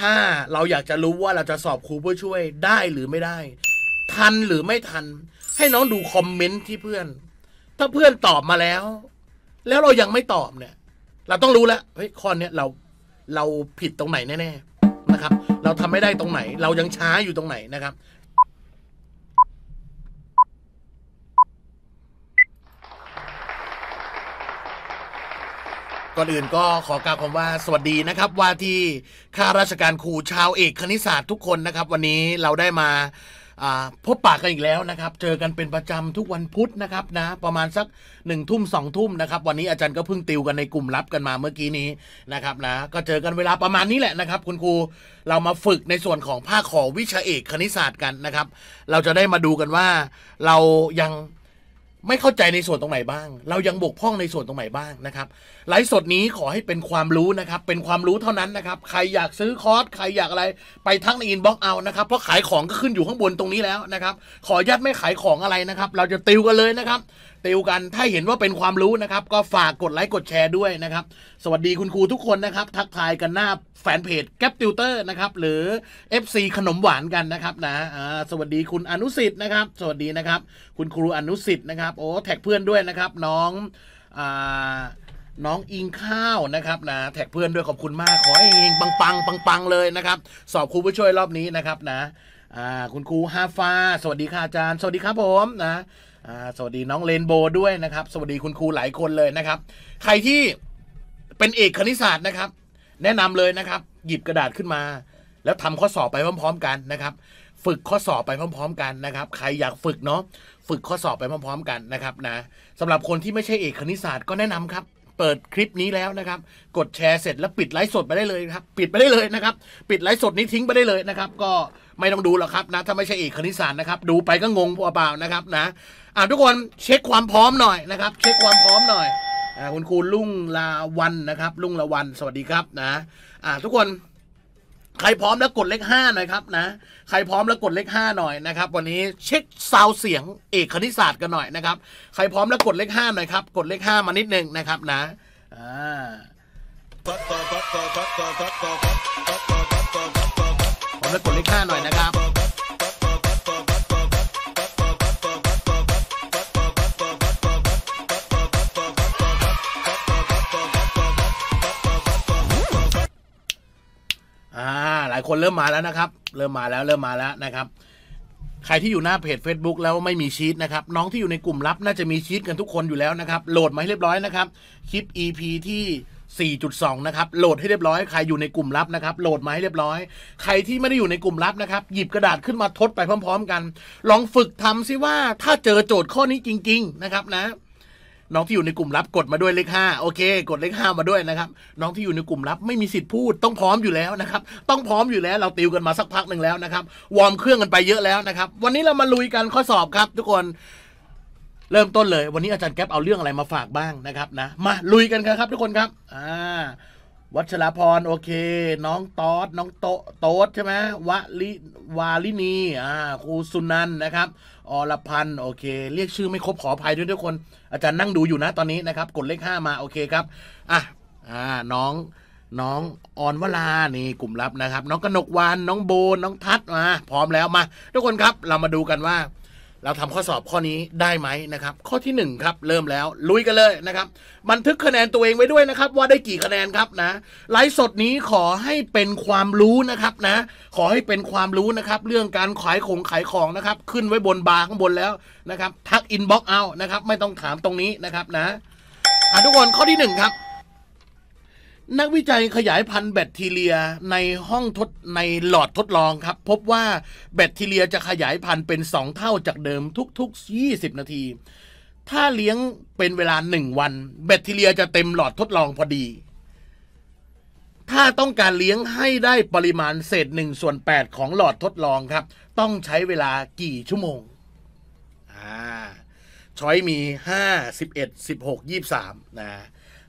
ถ้าเราอยากจะรู้ว่าเราจะสอบครูผู้ช่วยได้หรือไม่ได้ ทันหรือไม่ทัน ให้น้องดูคอมเมนต์ที่เพื่อน ถ้าเพื่อนตอบมาแล้ว แล้วเรายังไม่ตอบเนี่ย เราต้องรู้แล้วเฮ้ยข้อนี้เราเราผิดตรงไหนแน่ๆนะครับ เราทำไม่ได้ตรงไหน เรายังช้าอยู่ตรงไหนนะครับก่อนอื่นก็ขอกล่าวคำว่าสวัสดีนะครับว่าที่ข้าราชการครูชาวเอกคณิตศาสตร์ทุกคนนะครับ วันนี้เราได้มาพบปากกันอีกแล้วนะครับ เจอกันเป็นประจำทุกวันพุธนะครับนะประมาณสักหนึ่งทุ่มสองทุ่มนะครับวันนี้อาจารย์ก็เพิ่งติวกันในกลุ่มลับกันมาเมื่อกี้นี้นะครับนะก็เจอกันเวลาประมาณนี้แหละนะครับคุณครูเรามาฝึกในส่วนของภาคขอวิชาเอกคณิตศาสตร์กันนะครับ เราจะได้มาดูกันว่าเรายังไม่เข้าใจในส่วนตรงไหนบ้าง เรายังบกพร่องในส่วนตรงไหนบ้างนะครับ ไลฟ์สดนี้ขอให้เป็นความรู้นะครับ เป็นความรู้เท่านั้นนะครับ ใครอยากซื้อคอร์ส ใครอยากอะไร ไปทั้งในอินบ็อกซ์เอานะครับ เพราะขายของก็ขึ้นอยู่ข้างบนตรงนี้แล้วนะครับ ขออนุญาตไม่ขายของอะไรนะครับ เราจะติวกันเลยนะครับติวกันถ้าเห็นว่าเป็นความรู้นะครับ ก็ฝากกดไลค์กดแชร์ด้วยนะครับ สวัสดีคุณครูทุกคนนะครับ ทักทายกันหน้าแฟนเพจแก๊ปติวเตอร์นะครับหรือ FC ขนมหวานกันนะครับนะสวัสดีคุณอนุสิทธ์นะครับ สวัสดีนะครับ คุณครูอนุสิทธ์นะครับโอ้แท็กเพื่อนด้วยนะครับ น้องอน้องอิงข้าวนะครับนะแท็กเพื่อนด้วยขอบคุณมากขอให้เองปังปังปังปังเลยนะครับ สอบครูผู้ช่วยรอบนี้นะครับนะคุณครูฮาฟาสวัสดีค่ะอาจารย์สวัสดีครับผมนะสวัสดีน้องเรนโบด้วยนะครับสวัสดีคุณครูหลายคนเลยนะครับ ใครที่เป็นเอกคณิตศาสตร์นะครับ แนะนำเลยนะครับ หยิบกระดาษขึ้นมา แล้วทำข้อสอบไปพร้อมๆกันนะครับฝึกข้อสอบไปพร้อม ๆ กันนะครับใครอยากฝึกเนาะฝึกข้อสอบไปพร้อมๆกันนะครับนะสำหรับคนที่ไม่ใช่เอกคณิตศาสตร์ก็แนะนำครับเปิดคลิปนี้แล้วนะครับ กดแชร์เสร็จแล้วปิดไลฟ์สดไปได้เลยครับปิดไปได้เลยนะครับปิดไลฟ์สดนี้ทิ้งไปได้เลยนะครับ ก็ไม่ต้องดูหรอกครับนะถ้าไม่ใช่เอกคณิตศาสตร์นะครับดูไปก็งงเปล่าๆนะครับนะอ่ะทุกคนเช็คความพร้อมหน่อยนะครับ เช็คความพร้อมหน่อยอ่าคุณครูลุ่งลาวันนะครับลุ่งลาวันสวัสดีครับนะอ่าทุกคน ใครพร้อมแล้วกดเลขห้าหน่อยครับนะใครพร้อมแล้วกดเลขห้าหน่อยนะครับวันนี้เช็คซาวเสียง เอกคณิตศาสตร์กันหน่อยนะครับ ใครพร้อมแล้วกดเลขห้าหน่อยครับกดเลขห้ามานิดนึงนะครับนะอ่าแล้กดเลขห้าหน่อยนะครับหลายคนเริ่มมาแล้วนะครับ เริ่มมาแล้วเริ่มมาแล้วนะครับ ใครที่อยู่หน้าเพจ Facebook แล้วไม่มีชีตนะครับ น้องที่อยู่ในกลุ่มลับน่าจะมีชีตกันทุกคนอยู่แล้วนะครับ โหลดมาให้เรียบร้อยนะครับ คลิป EP ที่4.2 นะครับโหลดให้เรียบร้อยใครอยู่ในกลุ่มลับนะครับ โหลดมาให้เรียบร้อย ใครที่ไม่ได้อยู่ในกลุ่มลับนะครับ หยิบกระดาษขึ้นมาทดไปพร้อมๆกัน ลองฝึกทำซิว่า ถ้าเจอโจทย์ข้อนี้จริงๆนะครับนะ น้องที่อยู่ในกลุ่มลับ กดมาด้วยเลขห้าโอเค กดเลขห้ามาด้วยนะครับน้องที่อยู่ในกลุ่มลับ ไม่มีสิทธิ์พูดต้องพร้อมอยู่แล้วนะครับต้องพร้อมอยู่แล้ว เราติวกันมาสักพักหนึ่งแล้วนะครับวอร์มเครื่องกันไปเยอะแล้วนะครับ วันนี้เรามาลุยกันข้อสอบครับ ทุกคนเริ่มต้นเลยวันนี้อาจารย์แก๊ปเอาเรื่องอะไรมาฝากบ้างนะครับนะมาลุยกันครับทุกคนครับอ่าวัชรพรโอเค น้องตอดน้องโตโตดใช่ไหมวาลิวาลินีอ่าครูสุนันนะครับ อรพันโอเค เรียกชื่อไม่ครบขออภัยด้วยทุกคน อาจารย์นั่งดูอยู่นะตอนนี้นะครับกดเลขห้ามาโอเคครับอ่ะอ่าน้องน้องออนวลานี่กลุ่มลับนะครับ น้องกนกวานน้องโบน้องทัศมาพร้อมแล้วมาทุกคนครับเรามาดูกันว่าเราทำข้อสอบข้อนี้ได้ไหมนะครับ ข้อที่1ครับเริ่มแล้ว ลุยกันเลยนะครับ บันทึกคะแนนตัวเองไว้ด้วยนะครับ ว่าได้กี่คะแนนครับนะไลฟ์สดนี้ขอให้เป็นความรู้นะครับนะ ขอให้เป็นความรู้นะครับ เรื่องการขายของขายของนะครับ ขึ้นไว้บนบาร์ข้างบนแล้วนะครับ ทักอินบ็อกเอานะครับไม่ต้องถามตรงนี้นะครับนะทุกคนข้อที่1ครับนักวิจัยขยายพันธุ์แบคทีเรียในห้องทด ในหลอดทดลองครับ พบว่าแบคทีเรียจะขยายพันธุ์เป็น 2 เท่าจากเดิมทุก ๆ 20 นาที ถ้าเลี้ยงเป็นเวลา 1 วันแบคทีเรียจะเต็มหลอดทดลองพอดี ถ้าต้องการเลี้ยงให้ได้ปริมาณเศษ1ส่วน8 ของหลอดทดลองครับ ต้องใช้เวลากี่ชั่วโมงอ่าช้อยมี 5 11 16 23 นะ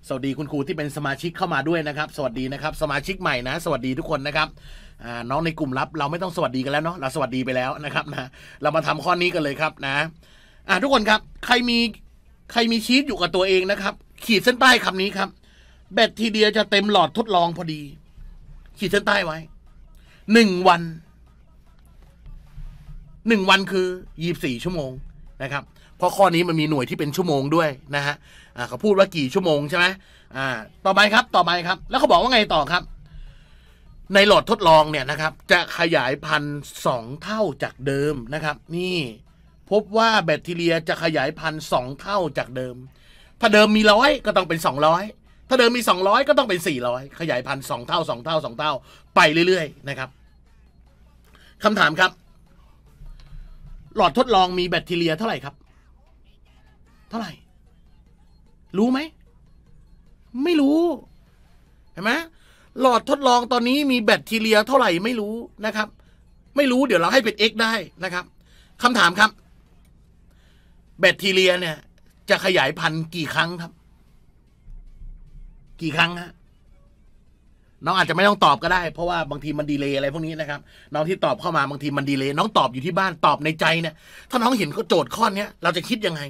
สวัสดีคุณครู ที่เป็นสมาชิกเข้ามาด้วยนะครับ สวัสดีนะครับ สมาชิกใหม่นะ สวัสดีทุกคนนะครับน้องในกลุ่มลับ เราไม่ต้องสวัสดีกันแล้วเนาะเราสวัสดีไปแล้วนะครับนะเรามาทำข้อนี้กันเลยครับ นะอะทุกคนครับใครมีใครมีชีตอยู่กับตัวเองนะครับ ขีดเส้นใต้คำนี้ครับแบตทีเดียจะเต็มหลอดทดลองพอดี ขีดเส้นใต้ไว้หนึ่งวันหนึ่งวันคือยี่บสี่ชั่วโมงนะครับเพราะข้อนี้มันมีหน่วยที่เป็นชั่วโมงด้วยนะฮะเขาพูดว่ากี่ชั่วโมงใช่ไหม ต่อไปครับ ต่อไปครับ แล้วเขาบอกว่าไงต่อครับ ในหลอดทดลองเนี่ยนะครับ จะขยายพันธุ์สองเท่าจากเดิมนะครับ นี่พบว่าแบคทีเรียจะขยายพันธุ์สองเท่าจากเดิม ถ้าเดิมมีร้อยก็ต้องเป็นสองร้อยถ้าเดิมมีสองร้อยก็ต้องเป็นสี่ร้อยขยายพันสองเท่าสองเท่าสองเท่า ไปเรื่อยๆนะครับคำถามครับ หลอดทดลองมีแบคทีเรียเท่าไหร่ครับเท่าไหร่ รู้ไหม ไม่รู้ เห็นไหมหลอดทดลองตอนนี้มีแบคทีเรียเท่าไหร่ไม่รู้นะครับ ไม่รู้ เดี๋ยวเราให้เป็น x ได้นะครับคำถามครับ แบคทีเรียเนี่ย จะขยายพันธุ์กี่ครั้งครับ กี่ครั้งฮะ น้องอาจจะไม่ต้องตอบก็ได้ เพราะว่าบางทีมันดีเลย์อะไรพวกนี้นะครับ น้องที่ตอบเข้ามาบางทีมันดีเลย์น้องตอบอยู่ที่บ้านตอบในใจเนี่ย ถ้าน้องเห็นโจทย์ข้อนี้เราจะคิดยังไง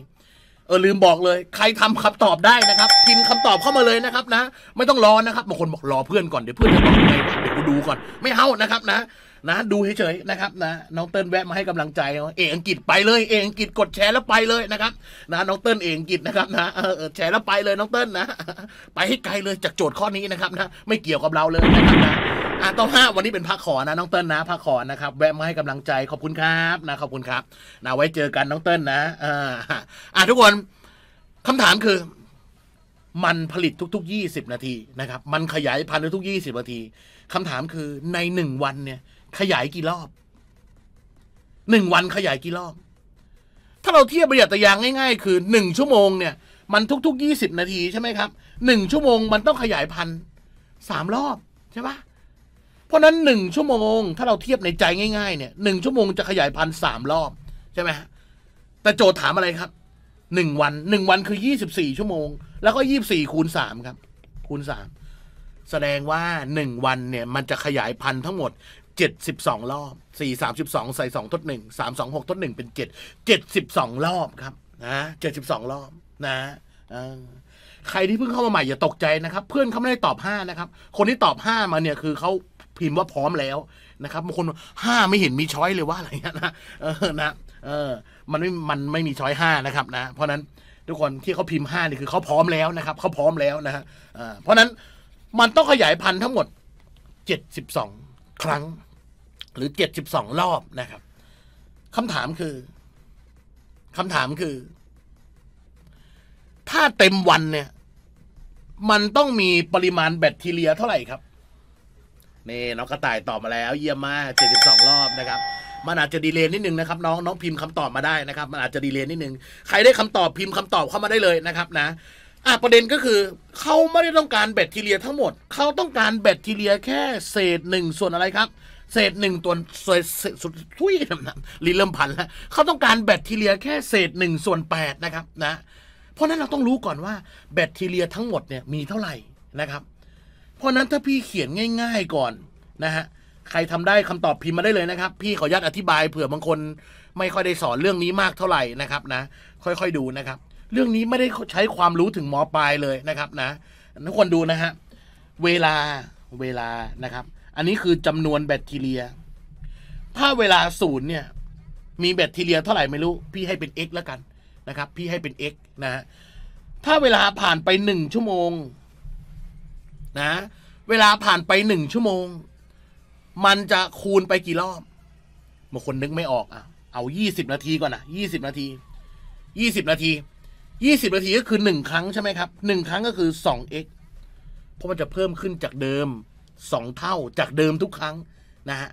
เออลืมบอกเลย ใครทำคำตอบได้นะครับ พิมพ์คำตอบเข้ามาเลยนะครับ นะ ไม่ต้องรอนะครับบางคนบอกรอเพื่อนก่อนเดี๋ยวเพื่อนจะตอบไงเดี๋ยวกูดูก่อนไม่เฮานะครับนะนะดูเฉยๆนะครับนะน้องเติ้ลแวะมาให้กำลังใจเอ๋อังกฤษไปเลย เอ๋อังกฤษกดแชร์แล้วไปเลยนะครับนะน้องเติ้ลเอ๋อังกฤษนะครับนะเออแชร์แล้วไปเลยน้องเติ้ลนะไปให้ไกลเลยจากโจทย์ข้อนี้นะครับนะไม่เกี่ยวกับเราเลยนะครับนะอ่ะต้องห้าวันนี้เป็นพักขอนะน้องเติ้ลนะพักขอนะครับแวะมาให้กำลังใจขอบคุณครับนะขอบคุณครับนะไว้เจอกันน้องเติ้ลนะอ่าอ่ะทุกคนคำถามคือ มันผลิตทุกๆ 20 นาทีนะครับมันขยายพันธุ์ทุก20นาทีคำถามคือในหนึ่งวันเนี่ยขยายกี่รอบ หนึ่งวันขยายกี่รอบ ถ้าเราเทียบประหยัดยางง่ายๆ คือหนึ่งชั่วโมงเนี่ยมันทุกๆ ยี่สิบนาทีใช่ไหมครับ หนึ่งชั่วโมงมันต้องขยายพันสามรอบใช่ปะเพราะนั้นหนึ่งชั่วโมง ถ้าเราเทียบในใจง่ายๆ เนี่ยหนึ่งชั่วโมงจะขยายพันสามรอบใช่ไหมแต่โจทย์ถามอะไรครับ หนึ่งวันหนึ่งวันคือยี่สิบสี่ชั่วโมง แล้วก็ยี่บสี่คูณสามครับ คูณสามแสดงว่าหนึ่งวันเนี่ยมันจะขยายพันธุ์ทั้งหมดเจ็ดสิบสองรอบสี่สามสิบสองใส่สองทดหนึ่งสามสองหกทดหนึ่งเป็นเจ็ดเจ็ดสิบสองรอบครับนะเจ็ดสิบสองรอบนะใครที่เพิ่งเข้ามาใหม่อย่าตกใจนะครับ เพื่อนเขาไม่ได้ตอบห้านะครับ คนที่ตอบห้ามาเนี่ยคือเขาพิมพ์ว่าพร้อมแล้วนะครับบางคนห้าไม่เห็นมีช้อยเลยว่าอะไรเงี้ยนะ เออนะ เออมันไม่มันไม่มีช้อยห้านะครับนะ เพราะนั้น ทุกคนที่เขาพิมพ์ห้านี่คือเขาพร้อมแล้วนะครับเขาพร้อมแล้วนะฮะเพราะนั้นมันต้องขยายพันธุ์ทั้งหมดเจ็ดสิบสองครั้งหรือเจ็ดสสิบองรอบนะครับคำถามคือคำถามคือ ถ้าเต็มวันเนี่ย มันต้องมีปริมาณแบคทีเรียเท่าไหร่ครับนี่น้องกระต่ายตอบมาแล้วเยี่ยมมากเจ็ดสสิบองรอบนะครับ มันอาจจะดีเลย์นิดนึงนะครับ น้องน้องพิมพ์คำตอบมาได้นะครับ มันอาจจะดีเลย์นิดนึงใครได้คำตอบพิมพ์คำตอบเข้ามาได้เลยนะครับ นะอ่ะประเด็นก็คือ เขาไม่ได้ต้องการแบคทีเรีย ทั้งหมด เขาต้องการแบคทีเรียแค่ เศษหนึ่งส่วนอะไรครับเศษหนึ่งตัวสวยสุดทุยน้ำ้นเริ่มพันแล้วเขาต้องการแบคทีเรียแค่เศษหนึ่งส่วนแปดนะครับ นะ เพราะนั้นเราต้องรู้ก่อนว่าแบคทีเรียทั้งหมดเนี่ยมีเท่าไหร่นะครับ เพราะนั้นถ้าพี่เขียนง่ายๆก่อนนะฮะใครทำได้คำตอบพิมพ์มาได้เลยนะครับ พี่ขออนุญาตอธิบายเผื่อบางคน ไม่ค่อยได้สอนเรื่องนี้มากเท่าไหร่นะครับนะ ค่อยๆดูนะครับ เรื่องนี้ไม่ได้ใช้ความรู้ถึงหมอปลายเลยนะครับ นะทุกคนดูนะฮะเวลาเวลานะครับอันนี้คือจำนวนแบคทีเรีย ถ้าเวลาศูนย์เนี่ยมีแบคทีเรียเท่าไหร่ไม่รู้ พี่ให้เป็น x แล้วกันนะครับ พี่ให้เป็น x นะถ้าเวลาผ่านไปหนึ่งชั่วโมงนะเวลาผ่านไปหนึ่งชั่วโมง มันจะคูณไปกี่รอบบางคนนึกไม่ออกอ่ะเอายี่สิบนาทีก่อนนะยี่สิบนาทียี่สิบนาทียี่สิบนาทีก็คือหนึ่งครั้งใช่ไหมครับหนึ่งครั้งก็คือสอง x เพราะมันจะเพิ่มขึ้นจากเดิมสองเท่าจากเดิมทุกครั้งนะฮะ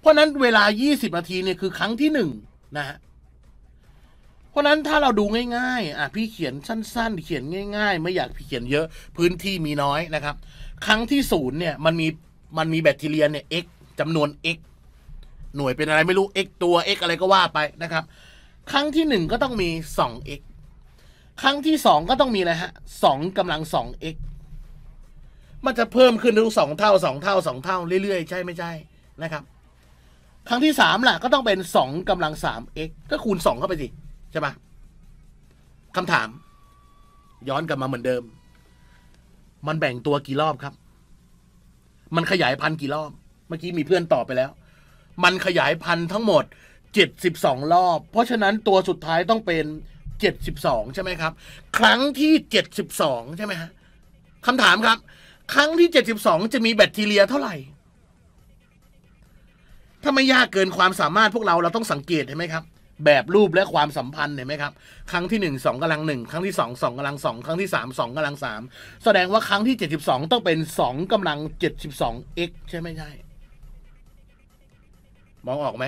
เพราะนั้นเวลา 20นาทีเนี่ยคือครั้งที่หนึ่งนะฮะ เพราะนั้นถ้าเราดูง่ายๆอ่ะพี่เขียนสั้นๆ เขียนง่ายๆ ไม่อยากพี่เขียนเยอะพื้นที่มีน้อยนะครับครั้งที่ศูนย์เนี่ยมันมีมันมีแบคทีเรียเนี่ย x จำนวน x หน่วยเป็นอะไรไม่รู้ x ตัว x อะไรก็ว่าไปนะครับครั้งที่หนึ่งก็ต้องมี 2x ครั้งที่สองก็ต้องมีอะไรฮะสองกำลังสอง x มันจะเพิ่มขึ้นทุกสองเท่าสองเท่าสองเท่าเรื่อยๆใช่ไม่ใช่ นะครับ ครั้งที่สามล่ะ ก็ต้องเป็นสองกำลังสาม x ก็คูณสองเข้าไปสิ ใช่ปะคำถาม ย้อนกลับมาเหมือนเดิม มันแบ่งตัวกี่รอบครับ มันขยายพันธุ์กี่รอบ เมื่อกี้มีเพื่อนตอบไปแล้ว มันขยายพันธุ์ทั้งหมดเจ็ดสิบสองรอบ เพราะฉะนั้นตัวสุดท้ายต้องเป็นเจ็ดสิบสองใช่ไหมครับ ครั้งที่เจ็ดสิบสองใช่ไหมฮะคำถามครับครั้งที่เจ็ดสสิบองจะมีแบคทีเรียเท่าไหร่ถ้าไม่ยากเกินความสามารถพวกเราเราต้องสังเกตเห็นไหมครับ แบบรูปและความสัมพันธ์เห็นไหมครับครั้งที่หนึ่งสองกำลังหนึ่งครั้งที่สสององกำลังสองครั้งที่สสามองกำลังสามแสดงว่าครั้งที่เจ็ดสสิบองต้องเป็นสองกำลังเจ็ดสสิบอ2 x ใช่ไหมใช่มองออกไหม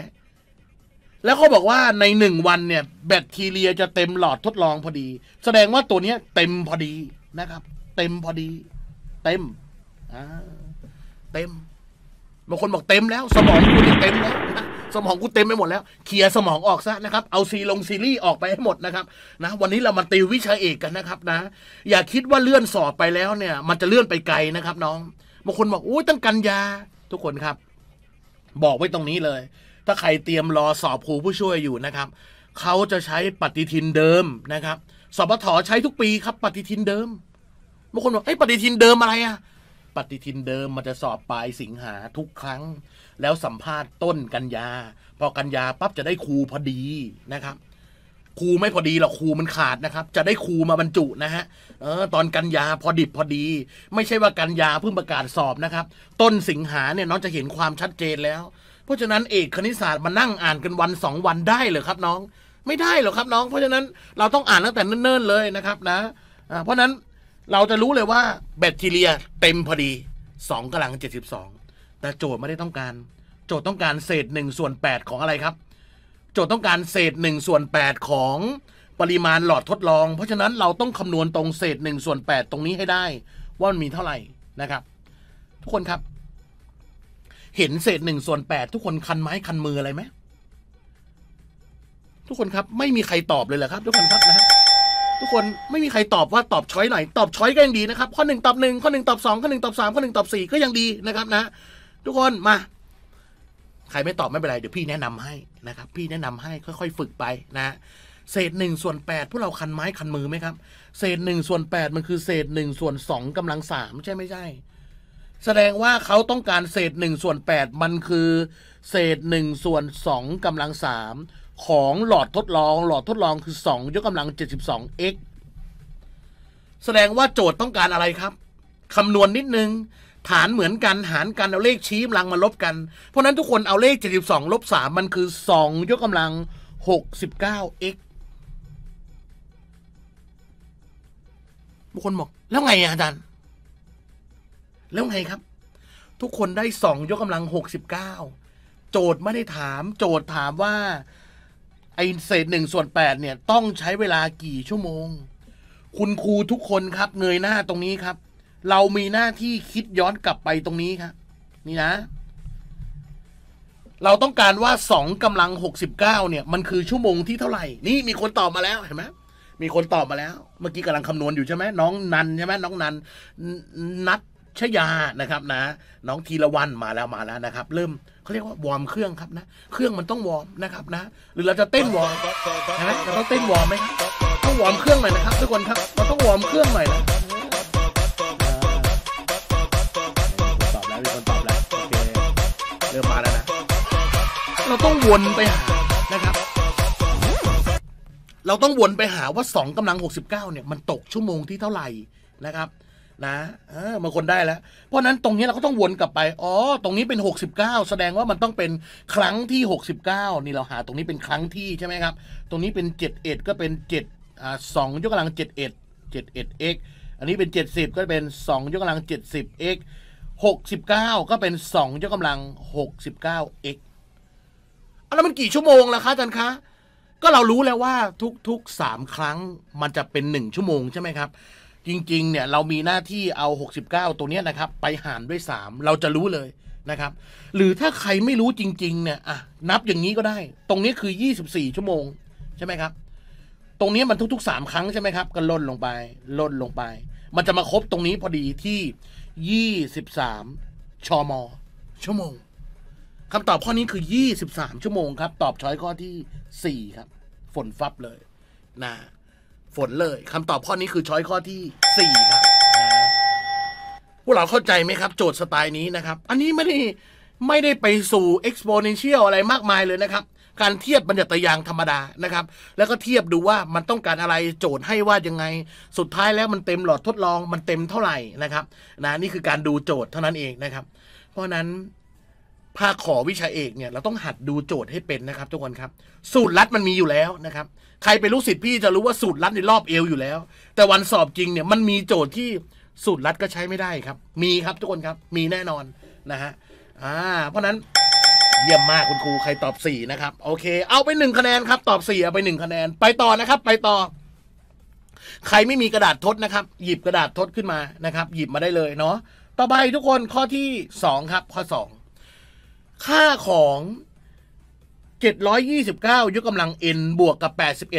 แล้วเขาบอกว่าในหนึ่งวันเนี่ยแบคทีเรียจะเต็มหลอดทดลองพอดี แสดงว่าตัวนี้เต็มพอดีนะครับ เต็มพอดีเต็มเต็ม บางคนบอกเต็มแล้วสมองกูเต็มแล้ว สมองกูเต็มไปหมดแล้ว เคลียร์สมองออกซะนะครับ เอาซีลงซีรีส์ออกไปให้หมดนะครับ นะ วันนี้เรามาติววิชาเอกกันนะครับ นะ อย่าคิดว่าเลื่อนสอบไปแล้วเนี่ย มันจะเลื่อนไปไกลนะครับ น้อง บางคนบอกอุ้ยตั้งกันยาทุกคนครับ บอกไว้ตรงนี้เลย ถ้าใครเตรียมรอสอบครูผู้ช่วยอยู่นะครับ เขาจะใช้ปฏิทินเดิมนะครับสบทใช้ทุกปีครับปฏิทินเดิมบางคนบอกไอ้ปฏิทินเดิมอะไรอะปฏิทินเดิมมันจะสอบปลายสิงหาทุกครั้ง แล้วสัมภาษณ์ต้นกันยา พอกันยาปั๊บจะได้ครูพอดีนะครับ ครูไม่พอดีหรอกครูมันขาดนะครับ จะได้ครูมาบรรจุนะฮะ เออ ตอนกันยาพอดิบพอดี ไม่ใช่ว่ากันยาเพิ่งประกาศสอบนะครับ ต้นสิงหาเนี่ยน้องจะเห็นความชัดเจนแล้ว เพราะฉะนั้นเอกคณิตศาสตร์มานั่งอ่านกันวันสองวันได้เลยครับน้อง ไม่ได้หรอกครับน้อง เพราะฉะนั้นเราต้องอ่านตั้งแต่เนิ่นๆเลยนะครับนะ เพราะฉะนั้นเราจะรู้เลยว่าแบคทีเรีย เต็มพอดี2กำลัง72แต่โจทย์ไม่ได้ต้องการ โจทย์ต้องการเศษ1ส่วน8ของอะไรครับ โจทย์ต้องการเศษ1ส่วน8ของปริมาณหลอดทดลอง เพราะฉะนั้นเราต้องคำนวณตรงเศษ1ส่วน8ตรงนี้ให้ได้ ว่ามันมีเท่าไหร่นะครับ ทุกคนครับ เห็นเศษ1ส่วน8ทุกคนคันไม้คันมืออะไรไหมทุกคนครับไม่มีใครตอบเลยเหรอครับ ทุกคนครับนะครับทุกคนไม่มีใครตอบว่าตอบ ช้อยไหน ตอบช้อยก็ยังดีนะครับข้อหนึ่งตอบหนึ่งข้อหนึ่งตอบสองข้อหนึ่งตอบสามข้อหนึ่งตอบสี่ก็ยังดีนะครับนะทุกคนมา ใครไม่ตอบไม่เป็นไร เดี๋ยวพี่แนะนำให้นะครับ พี่แนะนำให้ค่อยๆฝึกไปนะเศษหนึ่งส่วนแปดพวกเราคันไม้คันมือไหมครับ เศษหนึ่งส่วนแปดมันคือ เศษหนึ่งส่วนสองกำลังสามใช่ไม่ใช่แสดงว่าเขาต้องการเศษหนึ่งส่วนแปดมันคือ เศษหนึ่งส่วนสองกำลังสามของหลอดทดลอง หลอดทดลองคือ 2 ยกกำลัง 72x แสดงว่าโจทย์ต้องการอะไรครับคำนวณนนิดนึง ฐานเหมือนกันหารกันเอาเลขชี้กำลังมาลบกัน เพราะนั้นทุกคนเอาเลข 72ลบ3มันคือ 2 ยกกำลัง 69x บางคนบอกแล้วไงอาจารย์แล้วไงครับ ทุกคนได้ 2 ยกกำลัง 69 โจทย์ไม่ได้ถาม โจทย์ถามว่าไอเศษหนึ่งส่วนแปดเนี่ยต้องใช้เวลากี่ชั่วโมง คุณครูทุกคนครับเงยหน้าตรงนี้ครับ เรามีหน้าที่คิดย้อนกลับไปตรงนี้ครับนี่นะ เราต้องการว่าสองกำลังหกสิบเก้าเนี่ยมันคือชั่วโมงที่เท่าไหร่นี่มีคนตอบมาแล้วเห็นไหมมีคนตอบมาแล้ว เมื่อกี้กำลังคำนวณอยู่ใช่ไหมน้องนันใช่ไหมน้องนันนัทชยานะครับนะ น้องธีรวันมาแล้วมาแล้วนะครับ เริ่มเขาเรียกว่าวอร์มเครื่องครับนะเครื่องมันต้องวอร์มนะครับนะ หรือเราจะเต้นวอร์มนะเราต้องเต้นวอร์มไหมครับต้องวอร์มเครื่องหน่อยนะครับทุกคนครับ เราต้องวอร์มเครื่องหน่อยนะตอบแล้วมีคนตอบแล้วโอเคเริ่มมาแล้วนะ เราต้องวนไปหานะครับ เราต้องวนไปหาว่า 2 กำลัง 69 เนี่ยมันตกชั่วโมงที่เท่าไหร่นะครับนะบางคนได้แล้วเพราะนั้นตรงนี้เราก็ต้องวนกลับไปอ๋อตรงนี้เป็น 69 แสดงว่ามันต้องเป็นครั้งที่ 69นี่เราหาตรงนี้เป็นครั้งที่ใช่ไหมครับตรงนี้เป็น71ก็เป็น7อ่า2ยกกำลัง71 71x อันนี้เป็น 70 ก็เป็น 2 ยกกำลัง 70x 69 ก็เป็น 2 ยกกำลัง 69x เอาแล้วมันกี่ชั่วโมงล่ะคะอาจารย์คะก็เรารู้แล้วว่าทุกๆสามครั้งมันจะเป็นหนึ่งชั่วโมงใช่ไหมครับจริงๆ เนี่ย เรามีหน้าที่เอา 69ตัวเนี้ยนะครับ ไปหารด้วย3 เราจะรู้เลยนะครับ หรือถ้าใครไม่รู้จริง ๆ เนี่ยอ่ะนับอย่างนี้ก็ได้ ตรงนี้คือ 24 ชั่วโมง ใช่ไหมครับ ตรงนี้มันทุก ๆ3ครั้งใช่ไหมครับก็ล่นลงไปล่นลงไป มันจะมาครบตรงนี้พอดีที่ 23ชมชั่วโมงคำตอบข้อนี้คือ 23ชั่วโมงครับ ตอบช้อยข้อที่ 4 ครับ ฝนฟับเลย นะฝนเลยคำตอบข้อนี้คือช้อยข้อที่สี่ครับ พวกเราเข้าใจไหมครับ โจทย์สไตล์นี้นะครับ อันนี้ไม่ได้ไม่ได้ไปสู่ exponential อะไรมากมายเลยนะครับ การเทียบบรรยัตยางธรรมดานะครับ แล้วก็เทียบดูว่ามันต้องการอะไรโจทย์ให้ว่ายังไงสุดท้ายแล้วมันเต็มหลอดทดลองมันเต็มเท่าไหร่นะครับนะนี่คือการดูโจทย์เท่านั้นเองนะครับ เพราะนั้นภาคขอวิชาเอกเนี่ยเราต้องหัดดูโจทย์ให้เป็นนะครับทุกคนครับ สูตรลัดมันมีอยู่แล้วนะครับ ใครเป็นลูกศิษย์พี่จะรู้ว่าสูตรลัดในรอบเอวอยู่แล้ว แต่วันสอบจริงเนี่ยมันมีโจทย์ที่สูตรลัดก็ใช้ไม่ได้ครับ มีครับทุกคนครับ มีแน่นอนนะฮะอ่าเพราะนั้นเยี่ยมมากคุณครูใครตอบ 4 นะครับโอเค เอาไปหนึ่งคะแนนครับตอบ4เอาไปหนึ่งคะแนนไปต่อนะครับ ไปต่อ ใครไม่มีกระดาษทดนะครับ หยิบกระดาษทดขึ้นมานะครับ หยิบมาได้เลยเนาะต่อไปทุกคนข้อที่2ครับข้อค่าของ729ยกกำลัง n บวกกับ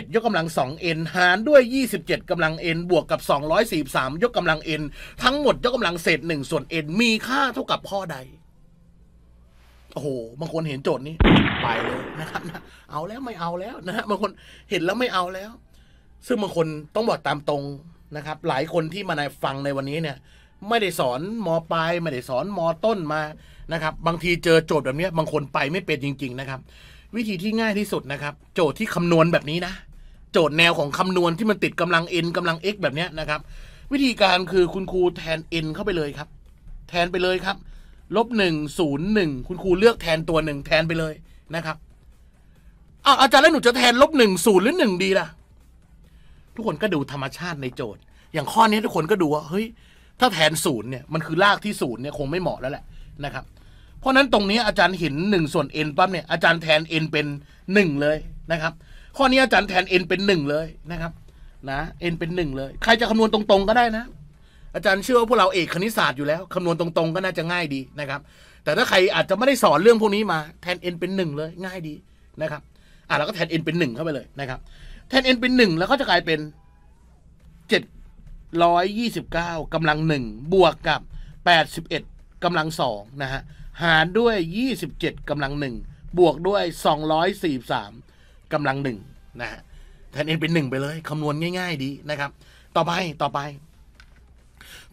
81ยกกำลัง 2n หารด้วย27กำลัง n บวกกับ243ยกกำลัง n ทั้งหมดยกกำลังเศษ1ส่วน n มีค่าเท่ากับข้อใด โอ้โหบางคนเห็นโจทย์นี้ไปเลยนะครับนะเอาแล้วไม่เอาแล้วนะฮะบางคนเห็นแล้วไม่เอาแล้ว ซึ่งบางคนต้องบอกตามตรงนะครับ หลายคนที่มาในฟังในวันนี้เนี่ย ไม่ได้สอนมปลายไม่ได้สอนมต้นมานะครับบางทีเจอโจทย์แบบนี้บางคนไปไม่เป็นจริงๆนะครับ วิธีที่ง่ายที่สุดนะครับ โจทย์ที่คำนวณแบบนี้นะ โจทย์แนวของคำนวณที่มันติดกำลัง n กำลัง x แบบนี้นะครับ วิธีการคือคุณครู แทน n เข้าไปเลยครับ แทนไปเลยครับลบหนึ่งศูนย์หนึ่งคุณครูเลือกแทนตัวหนึ่งแทนไปเลยนะครับอาอาจารย์แล้วหนูจะแทนลบหนึ่งศูนย์หรือหนึ่งดีล่ะทุกคนก็ดูธรรมชาติในโจทย์ อย่างข้อนี้ทุกคนก็ดูว่าเฮ้ย ถ้าแทนศูนย์เนี่ยมันคือรากที่ศูนย์เนี่ยคงไม่เหมาะแล้วแหละนะครับเพราะนั้น ตรงนี้อาจารย์เห็นหนึ่งส่วน n ปั๊บเนี่ยอาจารย์แทน n เป็นหนึ่งเลยนะครับ ข้อนี้อาจารย์แทน n เป็นหนึ่งเลยนะครับนะ n เป็นหนึ่งเลย ใครจะคำนวณตรงๆ ก็ได้นะ อาจารย์เชื่อว่าพวกเราเอกคณิตศาสตร์อยู่แล้วคำนวณตรงๆ ก็น่าจะง่ายดีนะครับ แต่ถ้าใครอาจจะไม่ได้สอนเรื่องพวกนี้มา แทน n เป็นหนึ่งเลย ง่ายดีนะครับอ่ะเราก็แทน n เป็นหนึ่งเข้าไปเลยนะครับ แทน n เป็นหนึ่งแล้วก็จะกลายเป็นเจ็ดร้อยยี่สิบเก้ากำลังหนึ่งบวกกับแปดสิบเอ็ดกำลังสองนะฮะหารด้วย 27กำลังหนึ่งบวกด้วย 243กำลังหนึ่งนะฮะแทนเองเป็นหนึ่งไปเลย คำนวณง่ายๆ ดีนะครับ ต่อไปต่อไป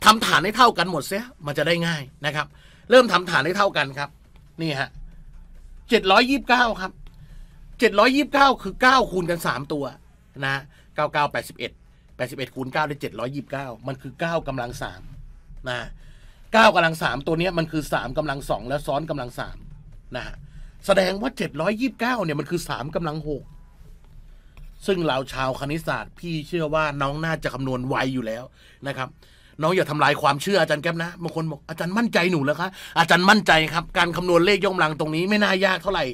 ทำฐานให้เท่ากันหมดเสียมันจะได้ง่ายนะครับ เริ่มทำฐานให้เท่ากันครับ นี่ฮะเจ็ดร้อยยี่สิบเก้าครับเจ็ดร้อยยี่สิบเก้าคือเก้าคูณกันสามตัว นะเก้าเก้าแปดสิบเอ็ดแปดสิบเอ็ดคูณเก้าได้เจ็ดร้อยยี่สิบเก้ามันคือเก้ากำลังสามนะเก้ากำลังสามตัวเนี้ยมันคือสามกำลังสองแล้วซ้อนกำลังสามนะฮะแสดงว่าเจ็ดร้อยยี่บเก้าเนี่ยมันคือสามกำลังหกซึ่งเราชาวคณิตศาสตร์ พี่เชื่อว่าน้องน่าจะคำนวณไวอยู่แล้วนะครับน้องอย่าทำลายความเชื่ออาจารย์แก๊ปนะบางคนบอกอาจารย์มั่นใจหนูแล้วคะอาจารย์มั่นใจครับ การคำนวณเลขยกกำลังตรงนี้ ไม่น่ายากเท่าไหร่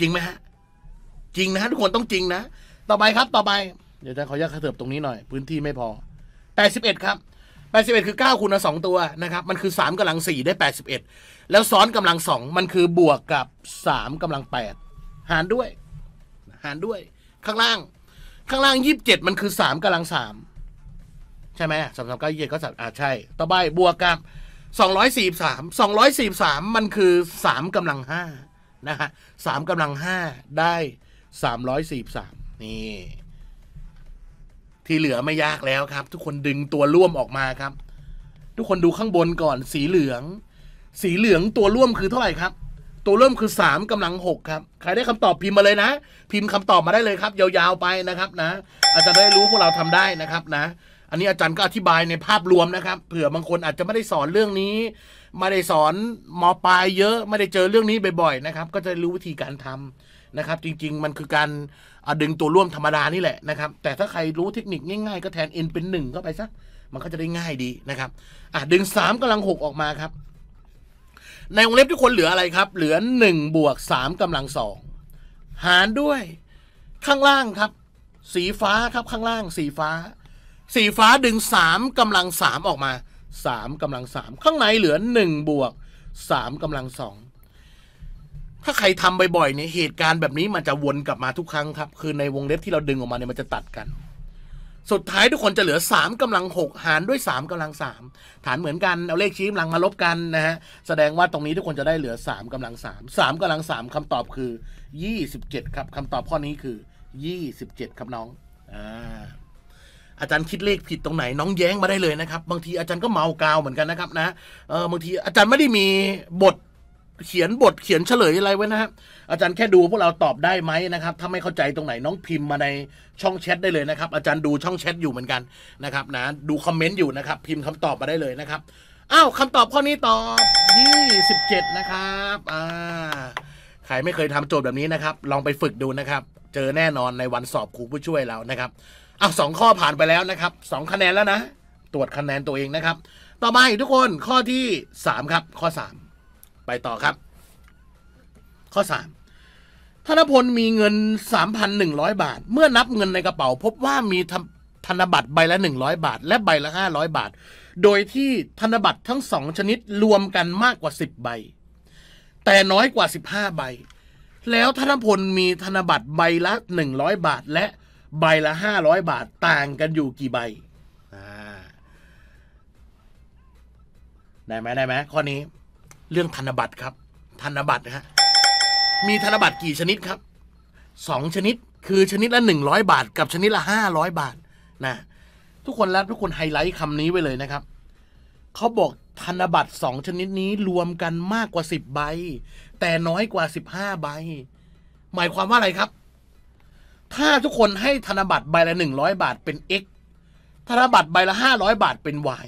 จริงไหมฮะจริงนะทุกคนต้องจริงนะ ต่อไปครับต่อไปเดี๋ยวอาจารย์ขออนุญาตเสริมตรงนี้หน่อย พื้นที่ไม่พอแปดสิบเอ็ดครับแปดสิบเอ็ดคือเก้าคูณสองตัวนะครับมันคือสามกำลังสี่ได้แปดสิบเอ็ดแล้วซ้อนกำลังสองมันคือบวกกับสามกำลังแปดหารด้วย หารด้วยข้างล่างข้างล่างยี่สิบเจ็ดมันคือสามกำลังสามใช่ไหมสามสามเก้ายี่สิบก็สามอ่าใช่ ต่อไป บวกกับสองร้อยสี่สามสองร้อยสี่สามมันคือสามกำลังห้านะฮะสามกำลังห้าได้สามร้อยสี่สามนี่ที่เหลือไม่ยากแล้วครับ ทุกคนดึงตัวร่วมออกมาครับ ทุกคนดูข้างบนก่อนสีเหลือง สีเหลืองตัวร่วมคือเท่าไหร่ครับ ตัวร่วมคือ3ามกำลังกครับ ใครได้คำตอบพิมพ์มาเลยนะ พิมพ์คำตอบมาได้เลยครับยาวๆไปนะครับนะ อาจจะได้รู้พวกเราทำได้นะครับนะ อันนี้อาจารย์ก็อธิบายในภาพรวมนะครับเผื่อบางคนอาจจะไม่ได้สอนเรื่องนี้ ไม่ได้สอนมอปลายเยอะไม่ได้เจอเรื่องนี้บ่อยๆนะครับ ก็จะรู้วิธีการทำนะครับจริงๆมันคือการดึงตัวร่วมธรรมดานี่แหละนะครับแต่ถ้าใครรู้เทคนิคง่ายๆ ก็แทน n เป็น1เข้าไปซะมันก็จะได้ง่ายดีนะครับอ่ะดึง3กำลัง6ออกมาครับ ในวงเล็บทุกคนเหลืออะไรครับ เหลือ1บวก3กำลังสองหารด้วยข้างล่างครับ สีฟ้าครับ ข้างล่างสีฟ้า สีฟ้าดึง3กำลัง3ออกมา 3กำลัง3ข้างในเหลือ1บวก3กำลังสองถ้าใครทำบ่อย ๆเนี่ยเหตุการณ์แบบนี้มันจะวนกลับมาทุกครั้งครับคือในวงเล็บที่เราดึงออกมาเนี่ยมันจะตัดกัน สุดท้ายทุกคนจะเหลือ3ามกำลัง6หารด้วย3ามกำลัง3ฐานเหมือนกันเอาเลขชี้กำลังมาลบกันนะฮะแสดงว่าตรงนี้ทุกคนจะได้เหลือ3ามกำลัง3 3ามกำลัง3คำตอบคือ 27ครับคำตอบข้อนี้คือ 27ครับน้องอ่าอาจารย์คิดเลขผิดตรงไหนน้องแย้งมาได้เลยนะครับ บางทีอาจารย์ก็เมากาวเหมือนกันนะครับนะเออบางทีอาจารย์ไม่ได้มีบทเขียนบทเขียนเฉลยอะไรไว้นะฮะอาจารย์แค่ดูพวกเราตอบได้ไหมนะครับ ถ้าไม่เข้าใจตรงไหนน้องพิมพ์มาในช่องแชทได้เลยนะครับ อาจารย์ดูช่องแชทอยู่เหมือนกันนะครับนะดูคอมเมนต์อยู่นะครับ พิมพ์คำตอบมาได้เลยนะครับอ้าวคำตอบข้อนี้ตอบ 27 นะครับอ่าใครไม่เคยทำโจทย์แบบนี้นะครับลองไปฝึกดูนะครับ เจอแน่นอนในวันสอบครูผู้ช่วยเรานะครับอ้าวสองข้อผ่านไปแล้วนะครับสองคะแนนแล้วนะตรวจคะแนนตัวเองนะครับ ต่อไปทุกคนข้อที่ 3 ครับข้อ 3ไปต่อครับ ข้อ 3 ธนพลมีเงิน 3,100 บาท เมื่อนับเงินในกระเป๋า พบว่ามีธนบัตรใบละ100 บาท และใบละ 500 บาท โดยที่ธนบัตรทั้งสองชนิดรวมกันมากกว่า 10 ใบ แต่น้อยกว่า 15 ใบ แล้วธนพลมีธนบัตรใบละ 100 บาทและใบละ 500 บาทต่างกันอยู่กี่ใบได้ไหมได้ไหมข้อนี้เรื่องธนบัตรครับ ธนบัตรฮะ มีธนบัตรกี่ชนิดครับสองชนิด คือชนิดละหนึ่งร้อยบาท กับชนิดละห้าร้อยบาท นะ ทุกคนแล้วทุกคนไฮไลท์คำนี้ไว้เลยนะครับ เขาบอกธนบัตรสองชนิดนี้รวมกันมากกว่าสิบใบแต่น้อยกว่าสิบห้าใบ หมายความว่าอะไรครับ ถ้าทุกคนให้ธนบัตรใบละหนึ่งร้อยบาทเป็น x ธนบัตรใบละห้าร้อยบาทเป็น y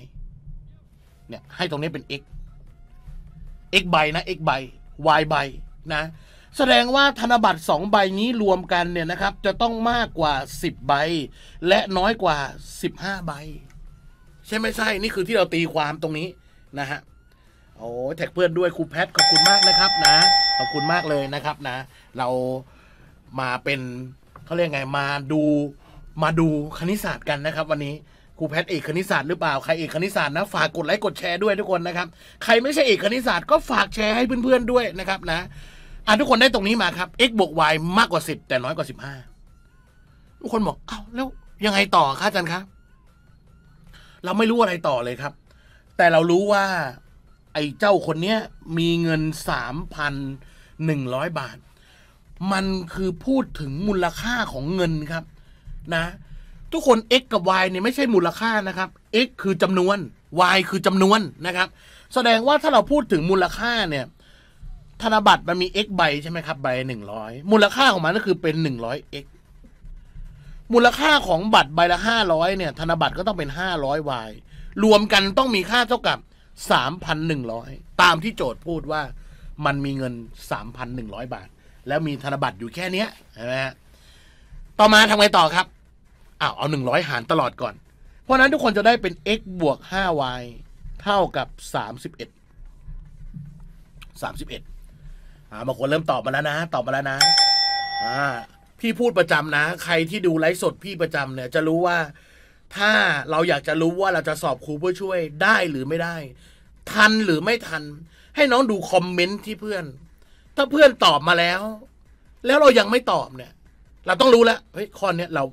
เนี่ยให้ตรงนี้เป็น x x ใบ นะ x ใบ y ใบนะแสดงว่าธนบัตร2ใบนี้รวมกันเนี่ยนะครับจะต้องมากกว่า 10 ใบ และน้อยกว่า 15 ใบ ใช่ไม่ใช่ นี่คือที่เราตีความตรงนี้นะฮะโอ้แท็กเพื่อนด้วยครูแพทขอบคุณมากนะครับนะขอบคุณมากเลยนะครับนะเรามาเป็นเขาเรียกไงมาดูมาดูคณิตศาสตร์กันนะครับ วันนี้ครูแพทย์เอกคณิตศาสตร์หรือเปล่าใครเอกคณิตศาสตร์นะฝากกดไลค์กดแชร์ด้วยทุกคนนะครับ ใครไม่ใช่เอกคณิตศาสตร์ก็ฝากแชร์ให้เพื่อนๆด้วยนะครับ นะอ่ะทุกคนได้ตรงนี้มาครับ x บวก y มากกว่า 10 แต่น้อยกว่า15ทุกคนบอกเอ้าแล้ว ยังไงต่อคะอาจารย์ครับ เราไม่รู้อะไรต่อเลยครับ แต่เรารู้ว่าไอ้เจ้าคนเนี้ยมีเงิน3,100บาท มันคือพูดถึงมูลค่าของเงินครับ นะทุกคน x กับ y เนี่ยไม่ใช่มูลค่านะครับ x คือจำนวน y คือจำนวนนะครับแสดงว่าถ้าเราพูดถึงมูลค่าเนี่ยธนบัตรมันมี x ใบใช่ไหมครับใบหนึ่งร้อยมูลค่าของมันก็คือเป็นหนึ่งร้อย x มูลค่าของบัตรใบละห้าร้อยเนี่ยธนบัตรก็ต้องเป็นห้าร้อย y รวมกันต้องมีค่าเท่ากับสามพันหนึ่งร้อยตามที่โจทย์พูดว่ามันมีเงินสามพันหนึ่งร้อยบาท แล้วมีธนบัตรอยู่แค่เนี้ยใช่ไหมฮะต่อมาทำไงต่อครับอ้าวเอาหนึ่งร้อยหารตลอดก่อน เพราะนั้นทุกคนจะได้เป็น x บวกห้า y เท่ากับสามสิบเอ็ดสามสิบเอ็ดอ่าบางคนเริ่มตอบมาแล้วนะ ตอบมาแล้วนะอ่าพี่พูดประจำนะ ใครที่ดูไลฟ์สดพี่ประจำเนี่ย จะรู้ว่า ถ้าเราอยากจะรู้ว่าเราจะสอบครูเพื่อช่วยได้หรือไม่ได้ ทันหรือไม่ทัน ให้น้องดูคอมเมนต์ที่เพื่อน ถ้าเพื่อนตอบมาแล้ว แล้วเรายังไม่ตอบเนี่ย เราต้องรู้แล้วเฮ้ยข้อนี้เรา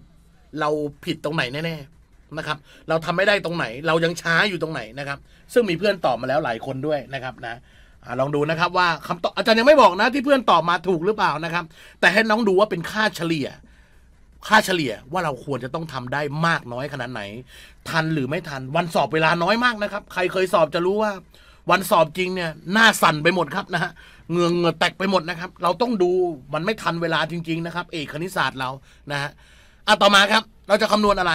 เราผิดตรงไหนแน่ๆนะครับ เราทำไม่ได้ตรงไหน เรายังช้าอยู่ตรงไหนนะครับ ซึ่งมีเพื่อนตอบมาแล้วหลายคนด้วยนะครับนะลองดูนะครับ ว่าคำตอบอาจารย์ยังไม่บอกนะที่เพื่อนตอบมาถูกหรือเปล่านะครับ แต่ให้น้องดูว่าเป็นค่าเฉลี่ย ค่าเฉลี่ยว่าเราควรจะต้องทำได้มากน้อยขนาดไหน ทันหรือไม่ทัน วันสอบเวลาน้อยมากนะครับ ใครเคยสอบจะรู้ว่า วันสอบจริงเนี่ยหน้าสั่นไปหมดครับนะฮะเงืองเงือแตกไปหมดนะครับ เราต้องดูมันไม่ทันเวลาจริงๆนะครับ เอกคณิตศาสตร์เรานะฮะอ่ะต่อมาครับ เราจะคำนวณอะไร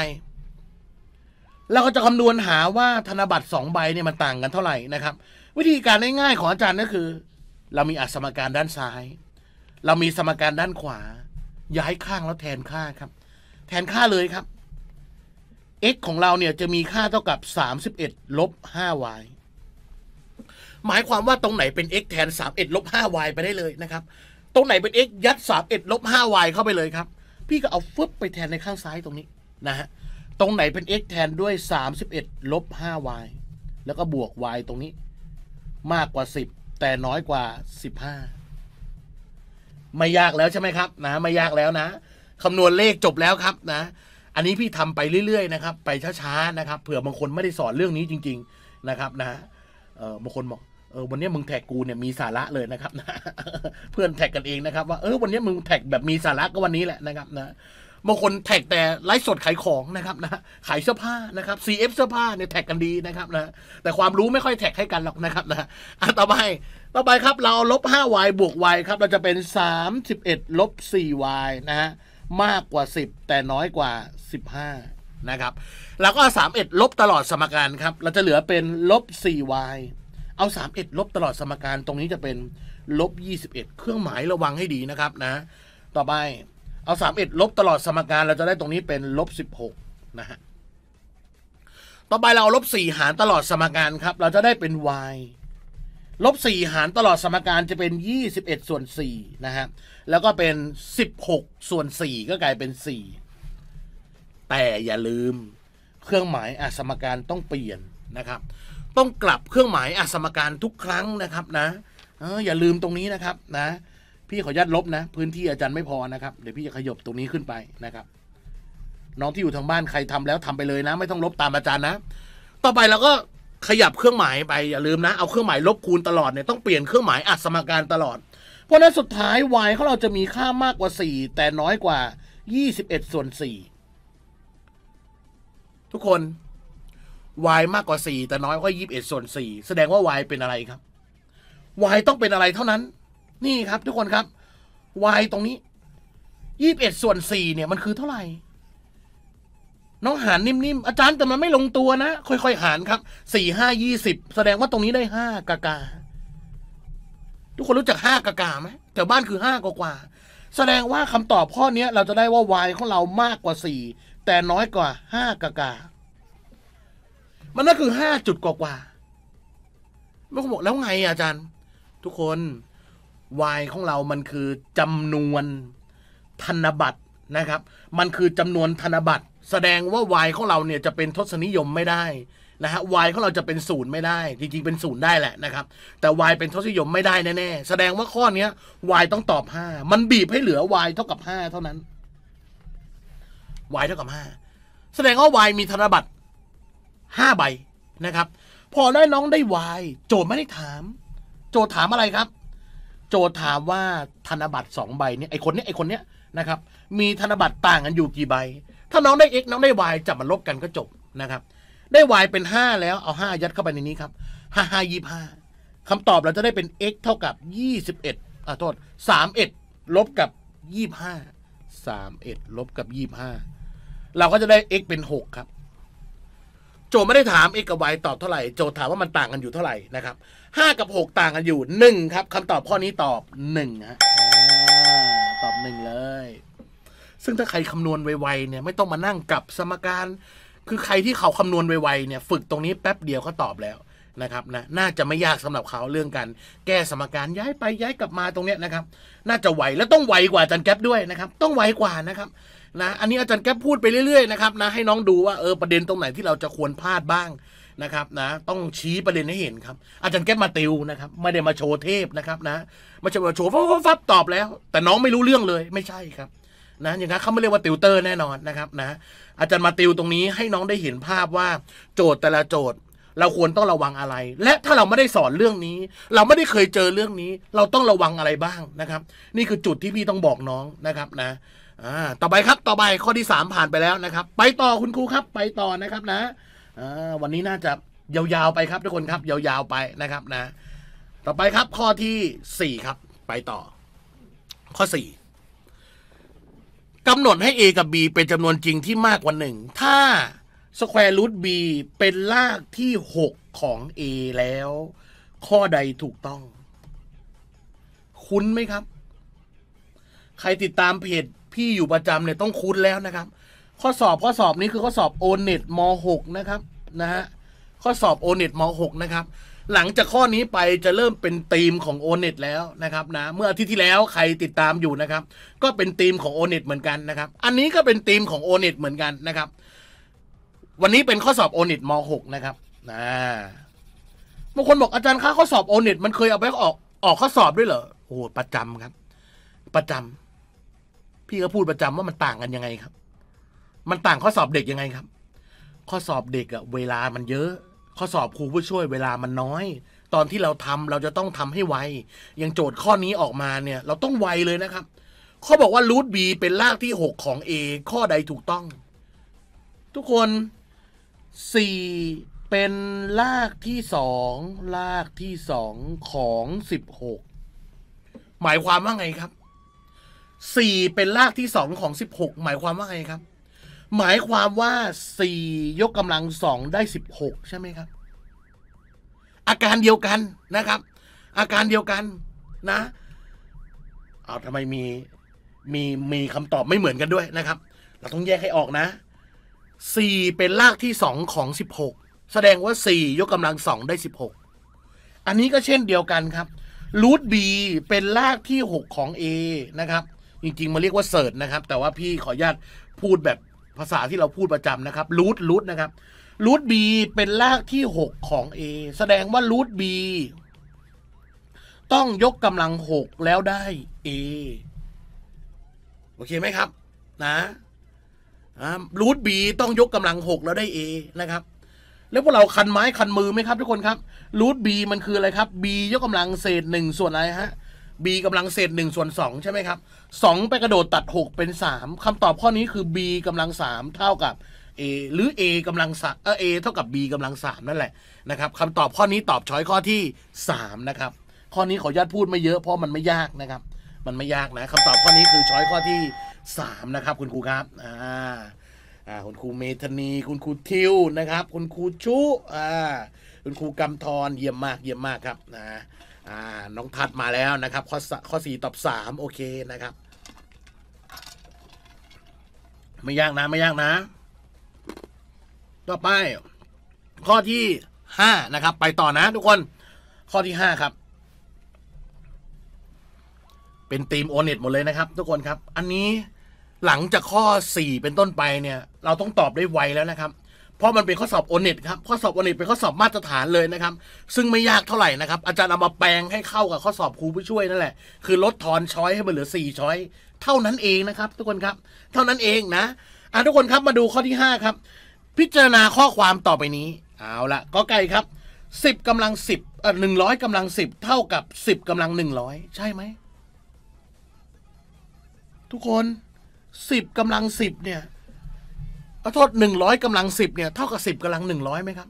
เราก็จะคำนวณหาว่าธนบัตรสองใบเนี่ยมันต่างกันเท่าไหร่นะครับวิธีการง่ายๆของอาจารย์ก็คือ เรามีอัสมการด้านซ้าย เรามีสมการด้านขวา ย้ายข้างแล้วแทนค่าครับ แทนค่าเลยครับ x ของเราเนี่ยจะมีค่าเท่ากับ 31ลบ 5y หมายความว่าตรงไหนเป็น x แทน31ลบ 5y ไปได้เลยนะครับ ตรงไหนเป็น x ยัด31ลบ 5y เข้าไปเลยครับพี่ก็เอาฟึบไปแทนในข้างซ้ายตรงนี้นะฮะ ตรงไหนเป็น x แทนด้วย 31ลบ 5y แล้วก็บวก y ตรงนี้ มากกว่า 10 แต่น้อยกว่า 15ไม่ยากแล้วใช่ไหมครับนะไม่ยากแล้วนะคำนวณเลขจบแล้วครับนะอันนี้พี่ทำไปเรื่อยๆนะครับไปช้าๆนะครับเผื่อบางคนไม่ได้สอนเรื่องนี้จริงๆนะครับนะเออบางคนบอกเออวันนี้มึงแท็กกูเนี่ยมีสาระเลยนะครับนะเพื่อนแท็กกันเองนะครับว่าเออวันนี้มึงแท็กแบบมีสาระก็วันนี้แหละนะครับนะบางคนแท็กแต่ไลฟ์สดขายของนะครับนะขายเสื้อผ้านะครับ CF เสื้อผ้าเนี่ยแท็กกันดีนะครับนะแต่ความรู้ไม่ค่อยแท็กให้กันหรอกนะครับนะต่อไปต่อไปครับเราลบ 5y บวก y ครับเราจะเป็น 31ลบ 4y นะฮะมากกว่า 10 แต่น้อยกว่า 15 นะครับ แล้วก็เอ31ลบตลอดสมการครับเราจะเหลือเป็นลบ 4y เอาสามเอ็ดลบตลอดสมการตรงนี้จะเป็นลบยี่สิบเอ็ดเครื่องหมายระวังให้ดีนะครับนะต่อไปเอาสามเอ็ดลบตลอดสมการเราจะได้ตรงนี้เป็นลบสิบหกนะฮะต่อไปเราลบสี่หารตลอดสมการครับ เราจะได้เป็น y ลบสี่หารตลอดสมการจะเป็นยี่สิบเอ็ดส่วนสี่นะฮะแล้วก็เป็นสิบหกส่วนสี่ก็กลายเป็นสี่แต่อย่าลืมเครื่องหมายอสมการต้องเปลี่ยนนะครับต้องกลับเครื่องหมายอสมการทุกครั้งนะครับนะเอออย่าลืมตรงนี้นะครับนะ พี่ขออนุญาตลบนะ พื้นที่อาจารย์ไม่พอนะครับเดี๋ยวพี่จะขยบตรงนี้ขึ้นไปนะครับ น้องที่อยู่ทางบ้านใครทำแล้ว ทำไปเลยนะ ไม่ต้องลบตามอาจารย์นะต่อไปเราก็ขยับเครื่องหมายไปอย่าลืมนะเอาเครื่องหมายลบคูณตลอดเนี่ยต้องเปลี่ยนเครื่องหมายอัสมการตลอดเพราะนั้นสุดท้าย y ของเราจะมีค่ามากกว่า 4 แต่น้อยกว่า 21ส่วน4ทุกคน y มากกว่า 4 แต่น้อยกว่า 21ส่วน4แสดงว่า y เป็นอะไรครับ y ต้องเป็นอะไรเท่านั้น นี่ครับทุกคนครับ y ตรงนี้ 21ส่วน4เนี่ยมันคือเท่าไหร่น้องหารนิ่มๆอาจารย์แต่มันไม่ลงตัวนะค่อยๆ หารครับสีี่ห้าย่สิบแสดงว่าตรงนี้ได้หกากาทุกคนรู้จักหกากาไหมแต่บ้านคือห้ากว่าแสดงว่าคำตอบข้อนี้เราจะได้ว่า y ของเรามากกว่าสี่แต่น้อยกว่าห้ากากามันนั่นคือห้าจุดกว่ากว่าุณคบอกแล้วไง อาจารย์ ทุกคนวายของเรามันคือจำนวนธนบัตรนะครับ มันคือจำนวนธนบัตรแสดงว่าวายของเราเนี่ยจะเป็นทศนิยมไม่ได้นะฮะวายของเราจะเป็นศูนย์ไม่ได้ จริงๆเป็นศูนย์ได้แหละนะครับ แต่วายเป็นทศนิยมไม่ได้แน่ๆแสดงว่าข้อเนี้ยวายต้องตอบห้ามันบีบให้เหลือวายเท่ากับห้าเท่านั้นวายเท่ากับห้าแสดงว่าวายมีธนบัตรห้าใบนะครับพอได้น้องได้วายโจทย์ไม่ได้ถาม โจทย์ถามอะไรครับ โจทย์ถามว่าธนบัตรสองใบเนี่ยไอคนเนี้ยไอคนเนี้ยนะครับมีธนบัตรต่างกันอยู่กี่ใบ ถ้าน้องได้ x น้องได้ y จับมันลบกันก็จบนะครับได้ y เป็น 5 แล้วเอา5ยัดเข้าไปในนี้ครับ5 5 25คำตอบเราจะได้เป็น x เท่ากับ21อ่ะโทษ31ลบกับ25 31ลบกับ25 เราก็จะได้ x เป็น 6 ครับโจไม่ได้ถามเอกวัวยตอบเท่าไหร่โจถามว่ามันต่างกันอยู่เท่าไหร่นะครับห้ากับหกต่างกันอยู่หนึ่งครับคำตอบข้อนี้ตอบหนึ่งฮะตอบหนึ่งเลยซึ่งถ้าใครคำนวณไวๆเนี่ยไม่ต้องมานั่งกับสมการ คือใครที่เขาคำนวณไวๆเนี่ยฝึกตรงนี้แป๊บเดียวก็ตอบแล้วนะครับนะน่าจะไม่ยากสำหรับเขาเรื่องการแก้สมการย้ายไปย้ายกลับมาตรงเนี้ยนะครับ น่าจะไหวและต้องไวกว่าจันแก๊ปด้วยนะครับ ต้องไวกว่านะครับนะอันนี้อาจารย์แก๊ปพูดไปเรื่อยๆนะครับนะให้น้องดูว่าเออประเด็นตรงไหนที่เราจะควรพลาดบ้างนะครับนะ ต้องชี้ประเด็นให้เห็นครับ อาจารย์แก๊ปมาติวนะครับ ไม่ได้มาโชว์เทพนะครับนะไม่ใช่มาโชว์ฟับตอบแล้ว แต่น้องไม่รู้เรื่องเลย ไม่ใช่ครับ นะอย่างนั้นเขาไม่เรียกว่าติวเตอร์แน่นอนนะครับนะ อาจารย์มาติวตรงนี้ให้น้องได้เห็นภาพว่าโจทย์แต่ละโจทย์ เราควรต้องระวังอะไร และถ้าเราไม่ได้สอนเรื่องนี้ เราไม่ได้เคยเจอเรื่องนี้ เราต้องระวังอะไรบ้างนะครับ นี่คือจุดที่พี่ต้องบอกน้องนะครับนะอ่าต่อไปครับ ต่อไปข้อที่3ผ่านไปแล้วนะครับ ไปต่อคุณครูครับ ไปต่อนะครับนะอ่าวันนี้น่าจะยาวๆไปครับทุกคนครับยาวๆไปนะครับนะ ต่อไปครับ ข้อที่4ครับ ไปต่อ ข้อ4กำหนดให้ a กับ b เป็นจำนวนจริงที่มากกว่าหนึ่งถ้าสแควร์รูทบเป็นรากที่ 6 ของ a แล้ว ข้อใดถูกต้อง คุ้นไหมครับ ใครติดตามเพจพี่อยู่ประจำเนี่ยต้องคุ้นแล้วนะครับ ข้อสอบข้อสอบนี้คือข้อสอบโอเน็ตม .6 นะครับนะฮะข้อสอบโอเน็ตม .6 นะครับ หลังจากข้อนี้ไปจะเริ่มเป็นธีมของโอเน็ตแล้วนะครับนะเมื่ออาทิตย์ที่แล้วใครติดตามอยู่นะครับ ก็เป็นธีมของโอเน็ตเหมือนกันนะครับ อันนี้ก็เป็นธีมของโอเน็ตเหมือนกันนะครับ วันนี้เป็นข้อสอบโอเน็ตมหกนะครับนะบางคนบอกอาจารย์คะข้อสอบโอเน็ตมันเคยเอาไปออกออกข้อสอบด้วยเหรอโอ้ประจำครับ ประจำพี่ก็พูดประจำว่ามันต่างกันยังไงครับ มันต่างข้อสอบเด็กยังไงครับ ข้อสอบเด็กอะเวลามันเยอะ ข้อสอบครูผู้ช่วยเวลามันน้อย ตอนที่เราทำเราจะต้องทำให้ไวอย่างโจทย์ข้อนี้ออกมาเนี่ยเราต้องไวเลยนะครับ เขาบอกว่ารูทบีเป็นรากที่หกของ A ข้อใดถูกต้อง ทุกคนสี่เป็นรากที่สองรากที่สองของสิบหกหมายความว่าไงครับสี่เป็นรากที่สองของสิบหกหมายความว่าไง ครับ หมายความว่าสี่ยกกำลังสองได้สิบหกใช่ไหมครับ อาการเดียวกันนะครับ อาการเดียวกันนะเอาทำไมมีมีมีคำตอบไม่เหมือนกันด้วยนะครับเราต้องแยกให้ออกนะสี่เป็นรากที่สองของสิบหกแสดงว่าสี่ยกกำลังสองได้สิบหกอันนี้ก็เช่นเดียวกันครับรูทบีเป็นรากที่หกของ A นะครับจริงๆมาเรียกว่าเสิร์ชนะครับ แต่ว่าพี่ขออนุญาตพูดแบบภาษาที่เราพูดประจำนะครับรูทรูทนะครับรูทบีเป็นรากที่ 6 ของ A แสดงว่ารูทบีต้องยกกำลัง 6 แล้วได้ A โอเคไหมครับนะรูทบีต้องยกกำลัง 6 แล้วได้ A นะครับแล้วพวกเราคันไม้คันมือไหมครับทุกคนครับรูทบีมันคืออะไรครับ B ยกกำลังเศษ 1 ส่วนอะไรฮะ b กำลังเศษหนึ่งส่วนสองใช่ไหมครับสองไปกระโดดตัดหกเป็นสามคำตอบข้อนี้คือ b กำลังสามเท่ากับ a หรือ a กำลังสามเออ a เท่ากับ b กำลังสามนั่นแหละนะครับคำตอบข้อนี้ตอบช้อยข้อที่สามนะครับข้อนี้ ขออนุญาตพูดไม่เยอะเพราะมันไม่ยากนะครับมันไม่ยากนะคำตอบข้อนี้คือช้อยข้อที่สามนะครับ คุณครูครับอ่าอ่าคุณครูเมธนีคุณครูทิวนะครับ คุณครูชุ อ่าคุณครูกำธรเยี่ยมมากเยี่ยมมากครับนะอ่าน้องพัดมาแล้วนะครับข้อข้อสี่ตอบสามโอเคนะครับ ไม่ยากนะไม่ยากนะ ต่อไปข้อที่ห้านะครับ ไปต่อนะทุกคน ข้อที่ห้าครับ เป็นทีมโอเน็ตหมดเลยนะครับทุกคนครับ อันนี้หลังจากข้อสี่เป็นต้นไปเนี่ย เราต้องตอบได้ไวแล้วนะครับเพราะมันเป็นข้อสอบโอเน็ตครับ ข้อสอบโอเน็ตเป็นข้อสอบมาตรฐานเลยนะครับซึ่งไม่ยากเท่าไหร่นะครับอาจารย์เอามาแปลงให้เข้ากับข้อสอบครูผู้ช่วย นั่น แหละ คือลดทอนช้อยให้มันเหลือ 4 ช้อยเท่านั้นเอง นะครับ ทุกคนครับเท่านั้นเองนะอ่ะทุกคนครับมาดูข้อที่ 5 ครับ พิจารณาข้อความต่อไปนี้ เอาละก็ไกลครับ 10กำลัง10เอ่อ100กำลัง 10 เท่ากับ 10กำลัง100 ใช่ไหมทุกคน 10กำลัง10 เนี่ยขอโทษหนึ่งร้อยกำลังสิบเนี่ยเท่ากับสิบกำลังหนึ่งร้อยไหมครับ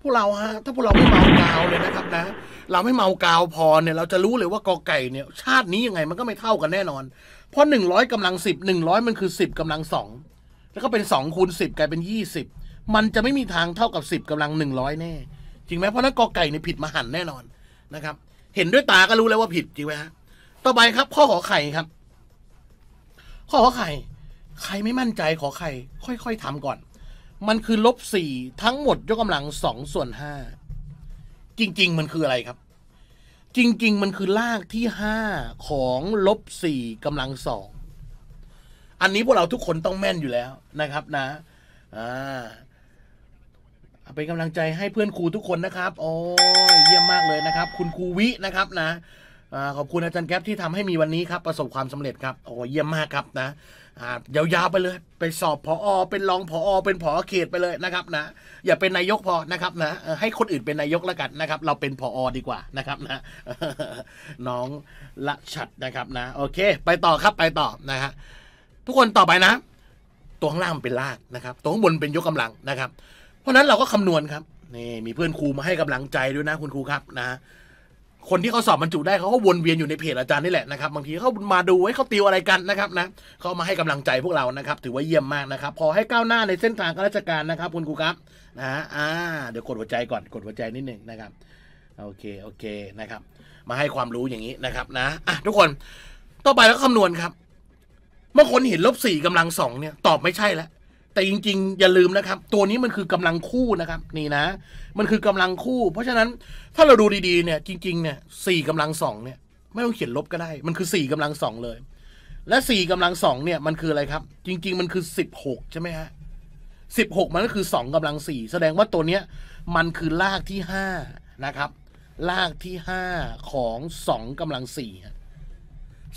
พวกเราฮะ ถ้าพวกเราไม่เมากาวเลยนะครับ นะ เราไม่เมากาวพอเนี่ย เราจะรู้เลยว่ากอไก่เนี่ยชาตินี้ยังไงมันก็ไม่เท่ากันแน่นอนเพราะหนึ่งร้อยกำลังสิบหนึ่งร้อยมันคือสิบกำลังสองแล้วก็เป็นสองคูณสิบกลายเป็นยี่สิบมันจะไม่มีทางเท่ากับสิบกำลังหนึ่งร้อยแน่จริงไหมเพราะนั้นกอไก่เนี่ยผิดมหันแน่นอนนะครับ เห็นด้วยตาก็รู้แล้วว่าผิดจริงไหมฮะต่อไปครับ ข้อขอไข่ครับ ข้อขอไข่ใครไม่มั่นใจขอใครค่อยๆทำก่อน มันคือลบสี่ทั้งหมด ยกกำลังสองส่วนห้าจริงๆ มันคืออะไรครับ จริง ๆ มันคือลาก ที่ห้าของลบสี่กำลังสองอันนี้พวกเราทุกคนต้องแม่นอยู่แล้วนะครับนะอ่าเป็นกำลังใจให้เพื่อนครูทุกคนนะครับ โอ้ยเยี่ยมมากเลยนะครับ คุณครูวินะครับนะขอบคุณอาจารย์แก๊ปที่ทำให้มีวันนี้ครับ ประสบความสำเร็จครับโอ้เยี่ยมมากครับ นะยาวๆไปเลย ไปสอบพออเป็นรองพออเป็นพอเขตไปเลยนะครับนะ อย่าเป็นนายกพอนะครับนะให้คนอื่นเป็นนายกแล้วกันนะครับ เราเป็นพออดีกว่านะครับนะน้องละชัดนะครับนะโอเค ไปต่อครับไปต่อนะฮะทุกคนต่อไปนะ ตัวข้างล่างเป็นลากนะครับตัวข้างบนเป็นยกกำลังนะครับ เพราะนั้นเราก็คำนวณครับนี่มีเพื่อนครูมาให้กำลังใจด้วยนะ คุณครูครับนะคนที่เขาสอบบรรจุได้เขาก็วนเวียนอยู่ในเพจอาจารย์นี่แหละนะครับบางทีเขามาดูไว้เขาติวอะไรกันนะครับนะเขามาให้กำลังใจพวกเรานะครับ ถือว่าเยี่ยมมากนะครับพอให้ก้าวหน้าในเส้นทางการราชการนะครับ คุณครูครับนะอ่าเดี๋ยวกดหัวใจก่อนกดหัวใจนิดหนึ่งนะครับโอเคโอเคนะครับ มาให้ความรู้อย่างนี้นะครับนะอ่ะทุกคนต่อไปแล้วคำนวณครับ เมื่อคนเห็นลบสี่กำลังสองเนี่ยตอบไม่ใช่แล้วแต่จริงๆ อย่าลืมนะครับ ตัวนี้มันคือกำลังคู่นะครับ นี่นะ มันคือกำลังคู่ เพราะฉะนั้นถ้าเราดูดีๆเนี่ยจริงๆเนี่ยสี่กำลังสองเนี่ย ไม่ต้องเขียนลบก็ได้มันคือสี่กำลังสองเลย และสี่กำลังสองเนี่ย มันคืออะไรครับ จริง ๆมันคือสิบหกใช่ไหมฮะสิบหกมันก็คือสองกำลังสี่แสดงว่าตัวเนี้ยมันคือลากที่ห้านะครับลากที่ห้าของสองกำลังสี่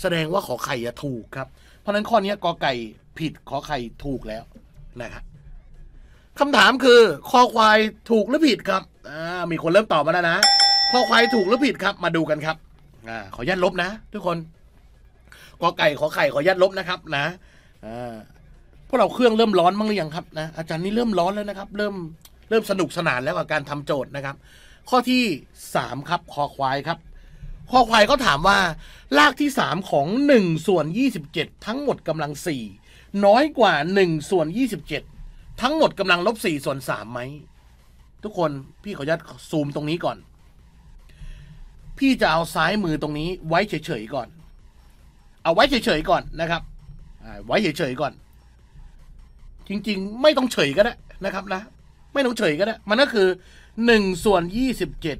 แสดงว่าขอไข่ถูกครับเพราะนั้นข้อนี้กอไก่ผิดขอไข่ถูกแล้วนะครับคำถามคือคอควายถูกหรือผิดครับมีคนเริ่มตอบมาแล้วนะคอควายถูกหรือผิดครับมาดูกันครับอาขอยัดลบนะทุกคนกอไก่ขอไข่ขอยัดลบนะครับนะอพวกเราเครื่องเริ่มร้อนบ้างหรือยังครับนะอาจารย์นี่เริ่มร้อนแล้วนะครับเริ่มเริ่มสนุกสนานแล้วกับการทำโจทย์นะครับ ข้อที่สามครับคอควายครับคอควายเขาถามว่ารากที่สามของหนึ่งส่วนยี่สิบเจ็ดทั้งหมดกำลังสี่น้อยกว่าหนึ่งส่วนยี่สิบเจ็ดทั้งหมดกำลังลบสี่ส่วนสามไหมทุกคนพี่ขอยัดซูมตรงนี้ก่อน พี่จะเอาซ้ายมือตรงนี้ ไว้เฉยๆก่อน เอาไว้เฉยๆก่อนนะครับไว้เฉยๆก่อน จริงๆไม่ต้องเฉยก็ได้นะครับนะไม่ต้องเฉยก็ได้มันก็คือหนึ่งส่วนยี่สิบเจ็ด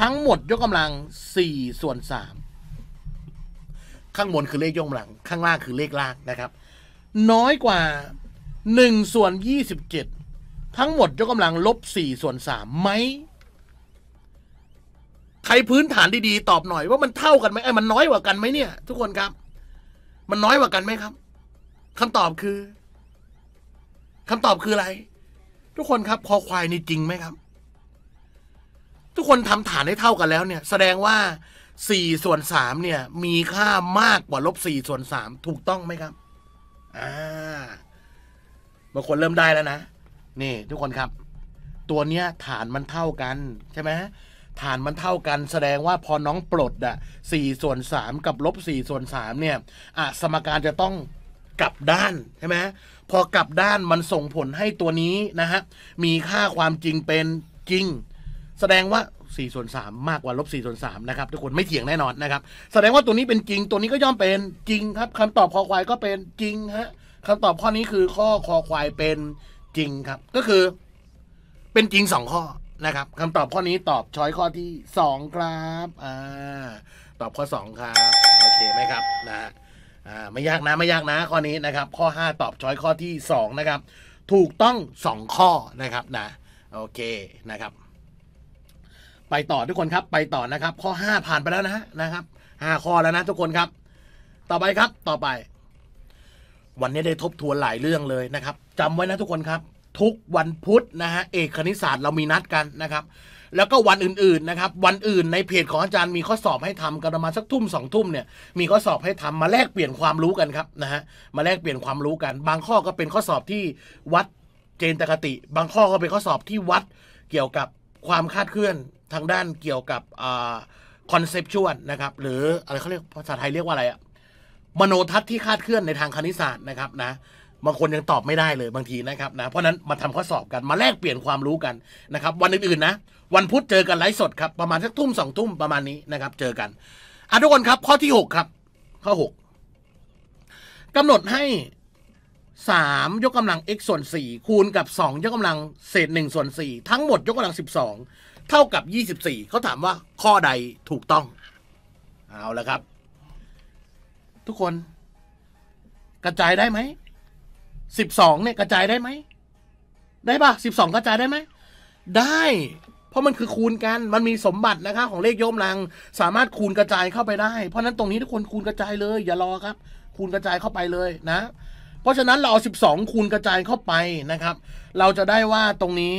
ทั้งหมดยกกำลังสี่ส่วนสามข้างบนคือเลขยกกำลังข้างล่างคือเลขลากนะครับน้อยกว่าหนึ่งส่วนยี่สิบเจ็ดทั้งหมดยกกำลังลบสี่ส่วนสามไหม ใครพื้นฐานดีๆตอบหน่อยว่ามันเท่ากันไหมไอ้มันน้อยกว่ากันไหมเนี่ยทุกคนครับ มันน้อยกว่ากันไหมครับคำตอบคือคำตอบคืออะไร ทุกคนครับคอควายนี่จริงไหมครับ ทุกคนทำฐานได้เท่ากันแล้ว เนี่ยแสดงว่าสี่ส่วนสามเนี่ย มีค่ามากกว่าลบสี่ส่วนสามถูกต้องไหมครับอ่าบางคนเริ่มได้แล้วนะ นี่ทุกคนครับ ตัวเนี้ยฐานมันเท่ากันใช่ไหมฐานมันเท่ากันแสดงว่าพอน้องปลดอ่ะสี่ส่วนสามกับลบสี่ส่วนสามเนี่ยอ่ะสมการจะต้องกลับด้าน ใช่ไหมพอกลับด้านมันส่งผลให้ตัวนี้นะฮะ มีค่าความจริงเป็นจริง แสดงว่า4ส่วน3มากกว่าลบ4ส่วน3นะครับ ทุกคนไม่เถียงแน่นอนนะครับ แสดงว่าตัวนี้เป็นจริงตัวนี้ก็ย่อมเป็นจริงครับคำตอบคอควายก็เป็นจริงฮะคำตอบข้อนี้คือข้อคอควายเป็นจริงครับ ก็คือ เป็นจริงสองข้อนะครับคำตอบข้อนี้ตอบช้อยข้อที่สองครับอ่าตอบข้อสองครับโอเคไหมครับนะอ่าไม่ยากนะไม่ยากนะข้อนี้นะครับ ข้อห้าตอบช้อยข้อที่สองนะครับถูกต้องสองข้อนะครับนะ โอเคนะครับไปต่อทุกคนครับไปต่อนะครับ ข้อ 5 ผ่านไปแล้วนะนะครับ5ข้อแล้วนะทุกคนครับ ต่อไปครับต่อไป วันนี้ได้ทบทวนหลายเรื่องเลยนะครับจำไว้นะทุกคนครับ ทุกวันพุธนะฮะเอกคณิตศาสตร์เรามีนัดกันนะครับ แล้วก็วันอื่นๆนะครับ วันอื่น ในเพจของอาจารย์มีข้อสอบให้ทำกันประมาณสักทุ่มสองทุ่มเนี่ยมีข้อสอบให้ทำมาแลกเปลี่ยนความรู้กันครับนะฮะมาแลกเปลี่ยนความรู้กัน บางข้อก็เป็นข้อสอบที่วัดเจนตกติ บางข้อก็เป็นข้อสอบที่วัดเกี่ยวกับความคาดเคลื่อนทางด้านเกี่ยวกับคอนเซปชวลนะครับหรืออะไรเขาเรียกภาษาไทยเรียกว่าอะไรอะมโนทัศน์ที่คาดเคลื่อนในทางคณิตศาสตร์นะครับนะบางคนยังตอบไม่ได้เลยบางทีนะครับนะเพราะนั้นมาทำข้อสอบกันมาแลกเปลี่ยนความรู้กันนะครับวันอื่นๆนะ วันพุธเจอกันไลฟ์สดครับ ประมาณสักทุ่มสองทุ่มประมาณนี้นะครับเจอกันอ่ะทุกคนครับข้อที่หกครับข้อหกกำหนดให้สามยกกำลัง x ส่วนสี่คูณกับสองยกกำลังเศษหนึ่งส่วนสี่ทั้งหมด ยกกำลังสิบองเท่ากับ 24 เขาถามว่าข้อใดถูกต้อง เอาละครับ ทุกคน กระจายได้ไหม 12 เนี่ยกระจายได้ไหม ได้ปะ12 กระจายได้ไหมได้ เพราะมันคือคูณกัน มันมีสมบัตินะคะของเลขย่อมลัง สามารถคูณกระจายเข้าไปได้ เพราะนั้นตรงนี้ทุกคนคูณกระจายเลย อย่ารอครับ คูณกระจายเข้าไปเลยนะ เพราะฉะนั้นเราเอา12 คูณกระจายเข้าไปนะครับ เราจะได้ว่าตรงนี้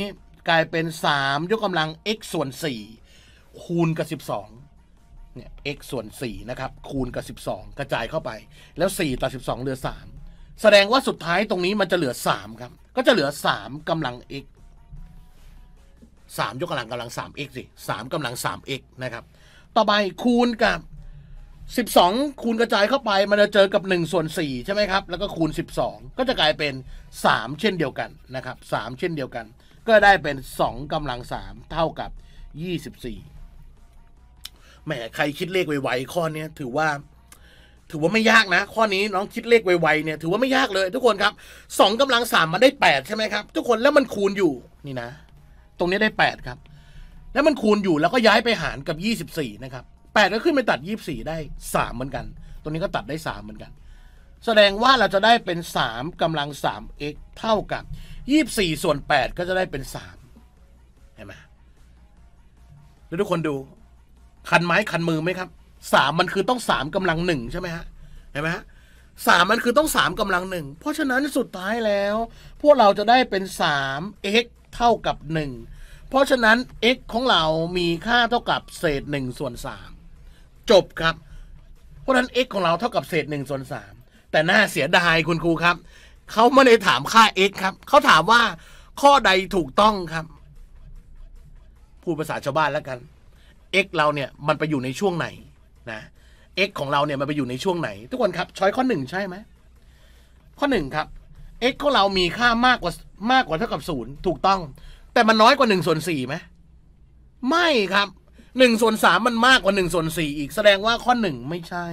กลายเป็น 3 ยกกำลัง x ส่วน 4 คูณกับ 12 เนี่ย x ส่วน4นะครับ คูณกับ 12 กระจายเข้าไป แล้ว 4ต่อ12 เหลือ 3 แสดงว่าสุดท้ายตรงนี้มันจะเหลือ3ครับก็จะเหลือ 3กำลัง x 3 ยกกำลังกำลัง 3x สิ3กำลัง 3x นะครับต่อไปคูณกับ 12 คูณกระจายเข้าไปมันจะเจอกับ 1 ส่วน4ใช่ไหมครับ แล้วก็คูณ 12 ก็จะกลายเป็น 3 เช่นเดียวกันนะครับ3เช่นเดียวกันก็ได้เป็น 2กำลัง 3 เท่ากับ 24แหมใครคิดเลขไวๆข้อนี้ถือว่า ถือว่าไม่ยากนะ ข้อนี้น้องคิดเลขไวๆเนี่ยถือว่าไม่ยากเลย ทุกคนครับ2กำลัง 3มมาได้8ใช่ไหมครับทุกคนแล้วมันคูณอยู่นี่นะ ตรงนี้ได้ 8 ครับ แล้วมันคูณอยู่แล้วก็ย้ายไปหารกับ 24นะครับ8ก็ขึ้นไปตัด 24 ได้ 3 เหมือนกัน ตรงนี้ก็ตัดได้ 3 เหมือนกัน แสดงว่าเราจะได้เป็น 3 กำลัง 3x เท่ากับยี่บสี่ส่วนแปดก็จะได้เป็นสามเห็นไหมแล้วทุกคนดู คันไม้คันมือไหมครับสามมันคือต้องสามกำลังหนึ่งใช่ไหมฮะเห็นไหมฮะสามมันคือต้องสามกำลังหนึ่งเพราะฉะนั้นสุดท้ายแล้ว พวกเราจะได้เป็นสาม x เท่ากับหนึ่งเพราะฉะนั้น x ของเรามีค่าเท่ากับ เศษหนึ่งส่วนสามจบครับ เพราะฉะนั้น x ของเราเท่ากับเศษหนึ่งส่วนสามแต่น่าเสียดายคุณครูครับเขาไม่ได้ถามค่า x ครับ เขาถามว่าข้อใดถูกต้องครับพูดภาษาชาวบ้านแล้วกัน x เราเนี่ยมันไปอยู่ในช่วงไหนนะ x ของเราเนี่ยมันไปอยู่ในช่วงไหน ทุกคนครับ ช้อยข้อหนึ่งใช่ไหมข้อหนึ่งครับ x ของเรามีค่ามากกว่ามากกว่าเท่ากับศูนย์ถูกต้อง แต่มันน้อยกว่าหนึ่งส่วนสี่ไหมไม่ครับหนึ่งส่วนสามมันมากกว่าหนึ่งส่วนสี่อีกแสดงว่าข้อหนึ่งไม่ใช่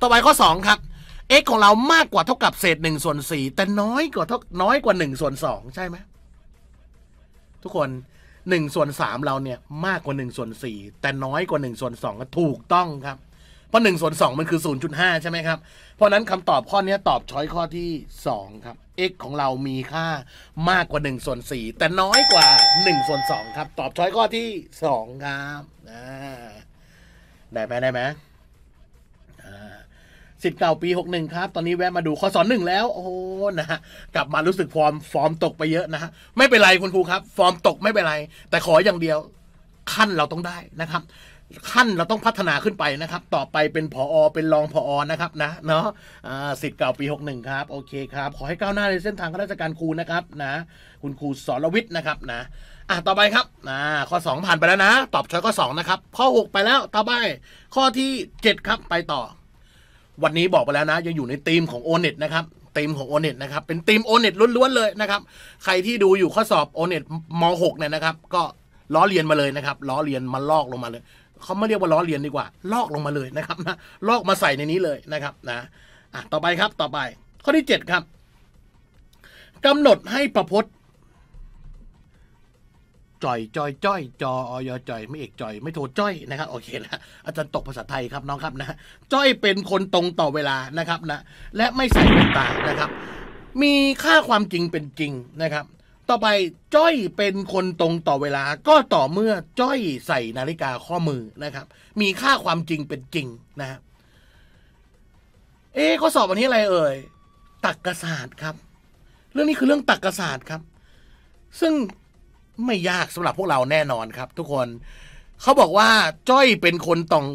ต่อไปข้อสองครับเอของเรามากกว่าเท่ากับ เศษหนึ่งส่วนสี่แต่น้อยกว่าเท่าน้อยกว่าหนึ่งส่วนสองใช่ไหมทุกคนหนึ่งส่วนสามเราเนี่ยมากกว่าหนึ่งส่วนสี่แต่น้อยกว่าหนึ่งส่วนสองก็ถูกต้องครับ เพราะหนึ่งส่วนสองมันคือศูนย์จุดห้าใช่ไหมครับ เพราะนั้นคำตอบข้อนี้ตอบช้อยข้อที่สองครับเอของเรามีค่ามากกว่าหนึ่งส่วนสี่แต่น้อยกว่าหนึ่งส่วนสองครับ ตอบช้อยข้อที่สองครับได้ไหมได้ไหมสิทธิ์เก่าปี 61ครับ ตอนนี้แวะมาดูข้อสอนหนึ่งแล้ว โอ้โห นะฮะ กลับมารู้สึกฟอร์ม ฟอร์มตกไปเยอะนะฮะ ไม่เป็นไรคุณครู ครับ ฟอร์มตกไม่เป็นไร แต่ขออย่างเดียว ขั้นเราต้องได้นะครับ ขั้นเราต้องพัฒนาขึ้นไปนะครับ ต่อไปเป็นผออเป็นรองผออนะครับนะ เนาะสิทธิ์เก่าปี 61 ครับ โอเคครับ ขอให้ก้าวหน้าในเส้นทางข้าราชการครูนะครับนะ คุณครูสรวิทย์นะครับนะอ่ะต่อไปครับ่ะข้อ2ผ่านไปแล้วนะ ตอบช้อยข้อ2นะครับ ข้อ6 ไปแล้ว ต่อไปข้อที่ 7 ครับไปต่อวันนี้บอกไปแล้วนะยังอยู่ในธีมของโอ e น็ตนะครับธีมของโอ e น็ตนะครับเป็นธีมโอ e น็ตล้วนๆ เลยนะครับ ใครที่ดูอยู่ข้อสอบโอ e น็ตม .6 เนี่ยนะครับ ก็ล้อเลียนมาเลยนะครับล้อเลียนมาลอกลงมาเลย เขาไม่เรียกว่าล้อเลียนดีกว่า ลอกลงมาเลยนะครับนะลอกมาใส่ในนี้เลยนะครับนะอ่ะต่อไปครับต่อไปข้อที่ 7 ครับกำหนดให้ประพจน์จ่อยจอยจ้อยจออยจ่อยไม่เอกจ่อยไม่โทรจ้อยนะครับโอเคนะอาจารย์ตกภาษาไทยครับน้องครับนะจ้อยเป็นคนตรงต่อเวลานะครับนะและไม่ใส่แว่นตานะครับ มีค่าความจริงเป็นจริงนะครับ ต่อไปจ้อยเป็นคนตรงต่อเวลาก็ต่อเมื่อจ้อยใส่นาฬิกาข้อมือนะครับ มีค่าความจริงเป็นจริงนะฮะเอ๊ข้อสอบวันนี้อะไรเอ่ยตักกศาสตร์ครับ เรื่องนี้คือเรื่องตักกศาสตร์ครับ ซึ่งไม่ยากสำหรับพวกเราแน่นอนครับทุกคน เขาบอกว่า จ้อยเป็นคนตรง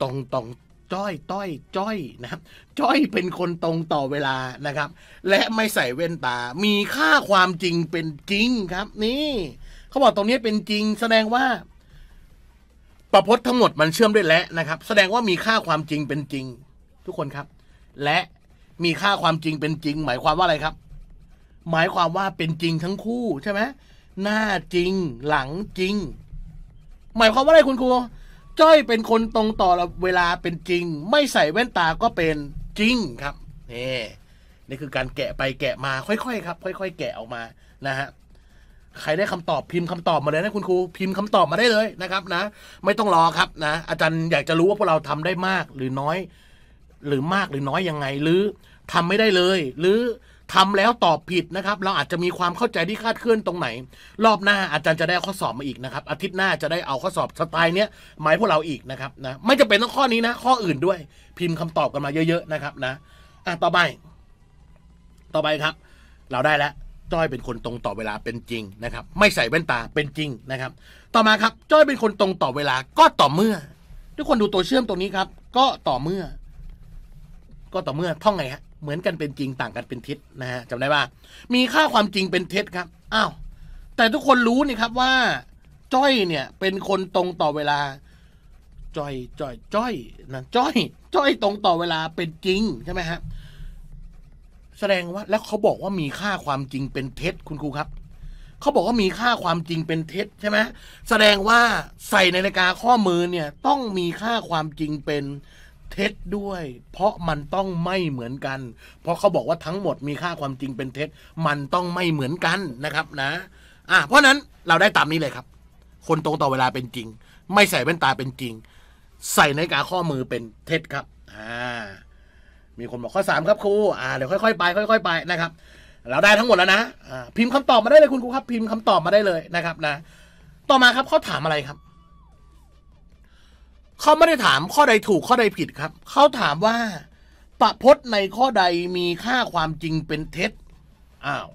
ตรงตรงจ้อย ต้อย จ้อยนะครับจ้อยเป็นคนตรงต่อเวลานะครับ และไม่ใส่เว้นตา มีค่าความจริงเป็นจริงครับ นี่เขาบอกตรงนี้เป็นจริง แสดงว่า ประพจน์ทั้งหมดมันเชื่อมด้วยและนะครับ แสดงว่ามีค่าความจริงเป็นจริง ทุกคนครับ และมีค่าความจริงเป็นจริง หมายความว่าอะไรครับ หมายความว่าเป็นจริงทั้งคู่ ใช่ไหมหน้าจริงหลังจริง หมายความว่าอะไรคุณครู จ้อยเป็นคนตรงต่อเวลาเป็นจริง ไม่ใส่แว่นตาก็เป็นจริงครับนี่นี่คือการแกะไปแกะมา ค่อยๆ ครับค่อย ๆ แกะออกมานะฮะใครได้คำตอบพิมพ์คำตอบมาเลยนะคุณครู พิมพ์คำตอบมาได้เลยนะครับนะ ไม่ต้องรอครับนะอาจารย์อยากจะรู้ว่าพวกเราทำได้มากหรือน้อย หรือมากหรือน้อยยังไงหรือ ทำไม่ได้เลย หรือทำแล้วตอบผิดนะครับ เราอาจจะมีความเข้าใจที่คาดเคลื่อนตรงไหนรอบหน้าอาจารย์จะได้ข้อสอบมาอีกนะครับ อาทิตย์หน้าจะได้เอาข้อสอบสไตล์เนี้ยหมายพวกเราอีกนะครับนะไม่จะเป็นต้องข้อนี้นะ ข้ออื่นด้วยพิมพ์คำตอบกันมาเยอะ ๆนะครับนะ อ่ะต่อไปต่อไปครับ เราได้แล้วจ้อยเป็นคนตรงต่อเวลาเป็นจริงนะครับ ไม่ใส่แว่นตาเป็นจริงนะครับ ต่อมาครับจ้อยเป็นคนตรงต่อเวลาก็ต่อเมื่อ ทุกคนดูตัวเชื่อมตรงนี้ครับ ก็ต่อเมื่อ ก็ต่อเมื่อท่องไงฮะเหมือนกันเป็นจริงต่างกันเป็นเท็จนะฮะจำได้ป่ะมีค่าความจริงเป็นเท็จครับอ้าวแต่ทุกคนรู้นี่ครับว่าจ้อยเนี่ยเป็นคนตรงต่อเวลาจ้อย จ้อยจ้อยนะจ้อย จ้อยตรงต่อเวลาเป็นจริงใช่ไหมฮะแสดงว่าแล้วเขาบอกว่ามีค่าความจริงเป็นเท็จ คุณครูครับเขาบอกว่ามีค่าความจริงเป็นเท็จ ใช่ไหมแสดงว่าใส่ในนาฬิกาข้อมือเนี่ยต้องมีค่าความจริงเป็นเท็จด้วยเพราะมันต้องไม่เหมือนกัน เพราะเขาบอกว่าทั้งหมดมีค่าความจริงเป็นเท็จมันต้องไม่เหมือนกันนะครับนะอ่ะเพราะนั้นเราได้ตามนี้เลยครับ คนตรงต่อเวลาเป็นจริง ไม่ใส่แว่นตาเป็นจริง ใส่นาฬิกาข้อมือเป็นเท็จครับอ่ามีคนบอกข้อสามครับครู อ่าเดี๋ยวค่อยๆไปค่อย ๆ ไปนะครับ เราได้ทั้งหมดแล้วนะอ่าพิมพ์คำตอบมาได้เลยคุณครูครับพิมพ์คำตอบมาได้เลยนะครับนะ ต่อมาครับเขาถามอะไรครับเขาไม่ได้ถามข้อใดถูกข้อใดผิดครับ เขาถามว่า ประพจน์ในข้อใดมีค่าความจริงเป็นเท็จ อ้าว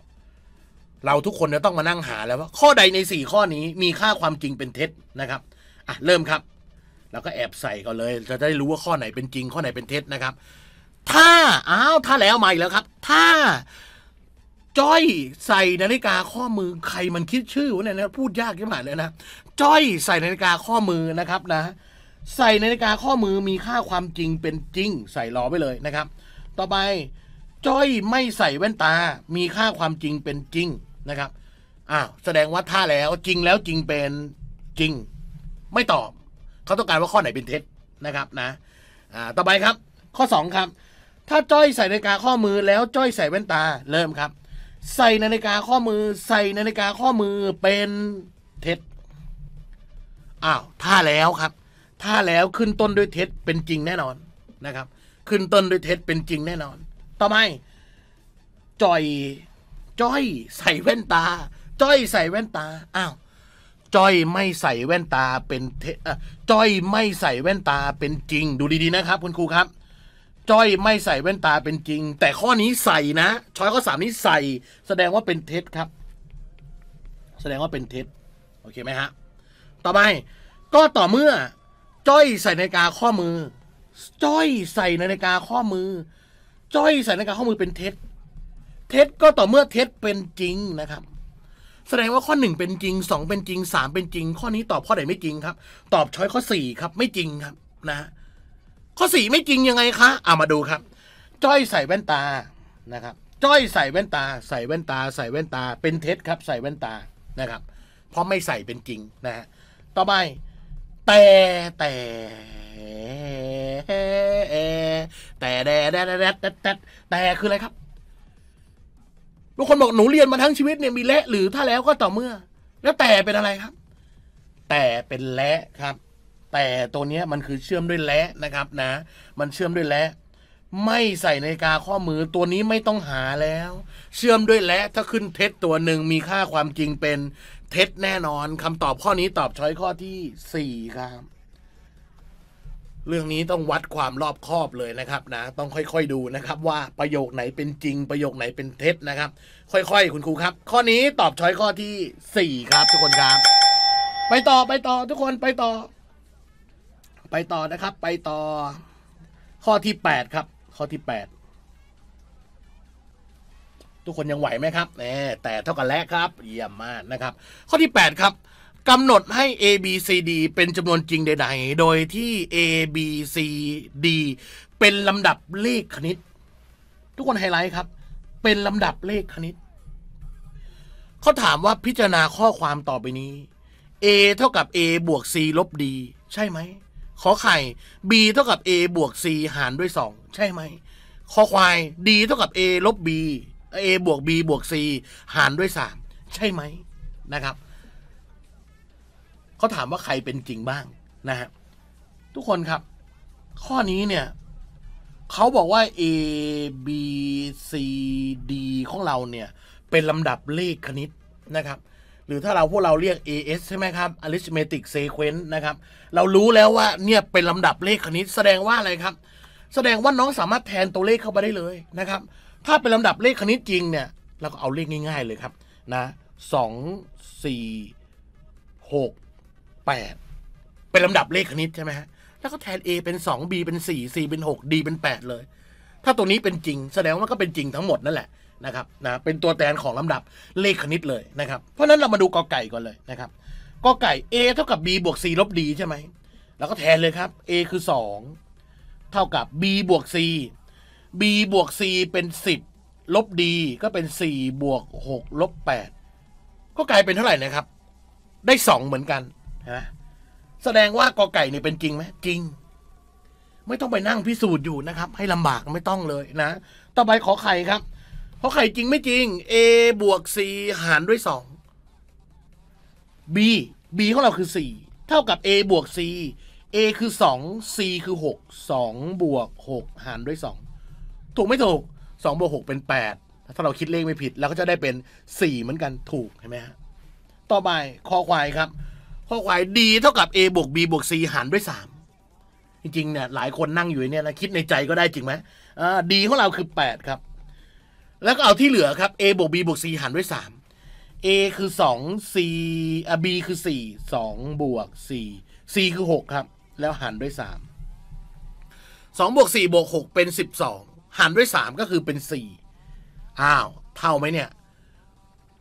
เราทุกคนจะต้องมานั่งหาแล้วว่า ข้อใดในสี่ข้อนี้มีค่าความจริงเป็นเท็จนะครับ อ่ะเริ่มครับเราก็แอบใส่ก่อนเลย จะได้รู้ว่าข้อไหนเป็นจริงข้อไหนเป็นเท็จนะครับ ถ้าอ้าวถ้าแล้วใหม่แล้วครับ ถ้า จ้อยใส่นาฬิกาข้อมือใครมันคิดชื่อวะเนี่ยนะพูดยากที่หมายเลยนะจ้อยใส่นาฬิกาข้อมือนะครับนะใส่นาฬิกาข้อมือมีค่าความจริงเป็นจริง ใส่ล้อไปเลยนะครับ ต่อไปจ้อยไม่ใส่แว่นตา มีค่าความจริงเป็นจริงนะครับอ้าวแสดงว่าถ้าแล้วจริงแล้วจริงเป็นจริง ไม่ตอบเขาต้องการว่าข้อไหนเป็นเท็จนะครับนะอ่าต่อไปครับ ข้อ 2 ครับ ถ้าจ้อยใส่นาฬิกาข้อมือแล้วจ้อยใส่แว่นตา เริ่มครับ ใส่นาฬิกาข้อมือใส่นาฬิกาข้อมือเป็นเท็จอ้าวถ้าแล้วครับถ้าแล้วขึ้นต้นด้วยเท็จเป็นจริงแน่นอนนะครับ ขึ้นต้นด้วยเท็จเป็นจริงแน่นอน ต่อไปจ่อยจ้อยใส่แว่นตาจ้อยใส่แว่นตา อ้าวจ้อยไม่ใส่แว่นตาเป็นเทจ้อยไม่ใส่แว่นตาเป็นจริง ดูดีๆนะครับ คุณครูครับจ้อยไม่ใส่แว่นตาเป็นจริง แต่ข้อนี้ใส่นะช้อยข้อสามนี้ใส่แสดงว่าเป็นเท็จครับ แสดงว่าเป็นเท็จโอเคไหมฮะต่อไปก็ต่อเมื่อจ้อยใส่นาฬิกาข้อมือ จ้อยใส่นาฬิกาข้อมือ จ้อยใส่นาฬิกาข้อมือเป็นเท็จ เท็จก็ต่อเมื่อเท็จเป็นจริงนะครับแสดงว่าข้อหนึ่งเป็นจริงสองเป็นจริงสามเป็นจริง ข้อนี้ตอบข้อไหนไม่จริงครับ ตอบช้อยข้อสี่ครับ ไม่จริงครับนะ ข้อสี่ไม่จริงยังไงคะเอามาดูครับ จ้อยใส่แว่นตานะครับจ้อยใส่แว่นตาใส่แว่นตาใส่แว่นตาเป็นเท็จครับ ใส่แว่นตานะครับเพราะไม่ใส่เป็นจริงนะฮะต่อไปแต่แต่แต่แต่แต่แต่แต่แต่คืออะไรครับบางคนบอกหนูเรียนมาทั้งชีวิตเนี่ยมีและหรือถ้าแล้วก็ต่อเมื่อ แล้วแต่เป็นอะไรครับ แต่เป็นและครับ แต่ตัวนี้มันคือเชื่อมด้วยและนะครับ นะ มันเชื่อมด้วยและไม่ใส่ในกาข้อมือตัวนี้ไม่ต้องหาแล้ว เชื่อมด้วยและถ้าขึ้นเท็จตัวหนึ่งมีค่าความจริงเป็นเท็จแน่นอนคำตอบข้อนี้ตอบ ช้อยข้อที่สี่ครับ เรื่องนี้ต้องวัดความรอบคอบเลยนะครับ นะต้องค่อย ๆ ดูนะครับ ว่าประโยคไหนเป็นจริง ประโยคไหนเป็นเท็จนะครับ ค่อย ๆ คุณครู ครับ ข้อนี้ตอบช้อยข้อที่สี่ครับ ทุกคนครับ ไปต่อไปต่อ ทุกคนไปต่อ ไปต่อนะครับ ไปต่อ ข้อที่แปดครับ ข้อที่แปดทุกคนยังไหวไหมครับ แต่เท่ากันแล้วครับ เยี่ยมมากนะครับ ข้อที่ 8ครับกำหนดให้ A B C D เป็นจำนวนจริงใด ๆ โดยที่ A B C D เป็นลำดับเลขคณิต ทุกคนไฮไลท์ครับ เป็นลำดับเลขคณิตเขาถามว่าพิจารณาข้อความต่อไปนี้ A เท่ากับ A บวก C ลบ D ใช่ไหม ขอไข่ B เท่ากับ A บวก C หารด้วย 2 ใช่ไหมขอควาย D เท่ากับ A ลบ B a บวก b บวก c หารด้วย 3 ใช่ไหมนะครับเขาถามว่าใครเป็นจริงบ้างนะฮะทุกคนครับ ข้อนี้เนี่ยเขาบอกว่า a b c d ของเราเนี่ย เป็นลำดับเลขคณิตนะครับ หรือถ้าเราพวกเราเรียก AS ใช่ไหมครับ arithmetic sequence นะครับเรารู้แล้วว่าเนี่ยเป็นลำดับเลขคณิตแสดงว่าอะไรครับ แสดงว่าน้องสามารถแทนตัวเลขเข้าไปได้เลยนะครับถ้าเป็นลำดับเลขคณิตจริงเนี่ยเราก็เอาเลขง่ายๆเลยครับนะสองสี่หกแปดเป็นลำดับเลขคณิตใช่ไหมฮะแล้วก็แทน A เป็น 2 B เป็น 4 C เป็น 6 D เป็น8เลย ถ้าตัวนี้เป็นจริงแสดงว่าก็เป็นจริงทั้งหมดนั่นแหละนะครับนะเป็นตัวแทนของลำดับเลขคณิตเลยนะครับเพราะนั้นเรามาดูกอไก่ก่อนเลยนะครับกอไก่ A เท่ากับ B บวก C ลบ D ใช่ไหมแล้วก็แทนเลยครับ A คือ2เท่ากับ B บวก C b บวก c เป็น 10ลบ d ก็เป็น4บวก 6 ลบ 8 ก็กลายเป็นเท่าไหร่นะครับ ได้ 2 เหมือนกันนะแสดงว่ากอไก่เนี่ยเป็นจริงไหมจริง ไม่ต้องไปนั่งพิสูจน์อยู่นะครับ ให้ลำบากไม่ต้องเลยนะ ต่อไปขอไข่ครับ ขอไข่จริงไม่จริง a บวก c หารด้วย 2 b b ของเราคือ 4 เท่ากับ a บวก c a คือ 2 c คือ 6 2บวก6หารด้วย 2ถูกไม่ถูกสองบวกหกเป็นแปดถ้าเราคิดเลขไม่ผิดเราก็จะได้เป็นสี่เหมือนกันถูกเห็นไหมฮะต่อไปคอควายครับ คอควายดีเท่ากับ a บวก b บวก c หารด้วยสามจริงๆเนี่ยหลายคนนั่งอยู่เนี่ยนะคิดในใจก็ได้จริงไหมอ่าดีของเราคือแปดครับ แล้วก็เอาที่เหลือครับ a บวก b บวก c หารด้วยสาม a คือสอง c อ่า b คือสี่สองบวกสี่ c คือหกครับแล้วหารด้วยสามสองบวกสี่บวกหกเป็นสิบสองหารด้วยสามก็คือเป็นสี่อ้าว เท่าไหมเนี่ย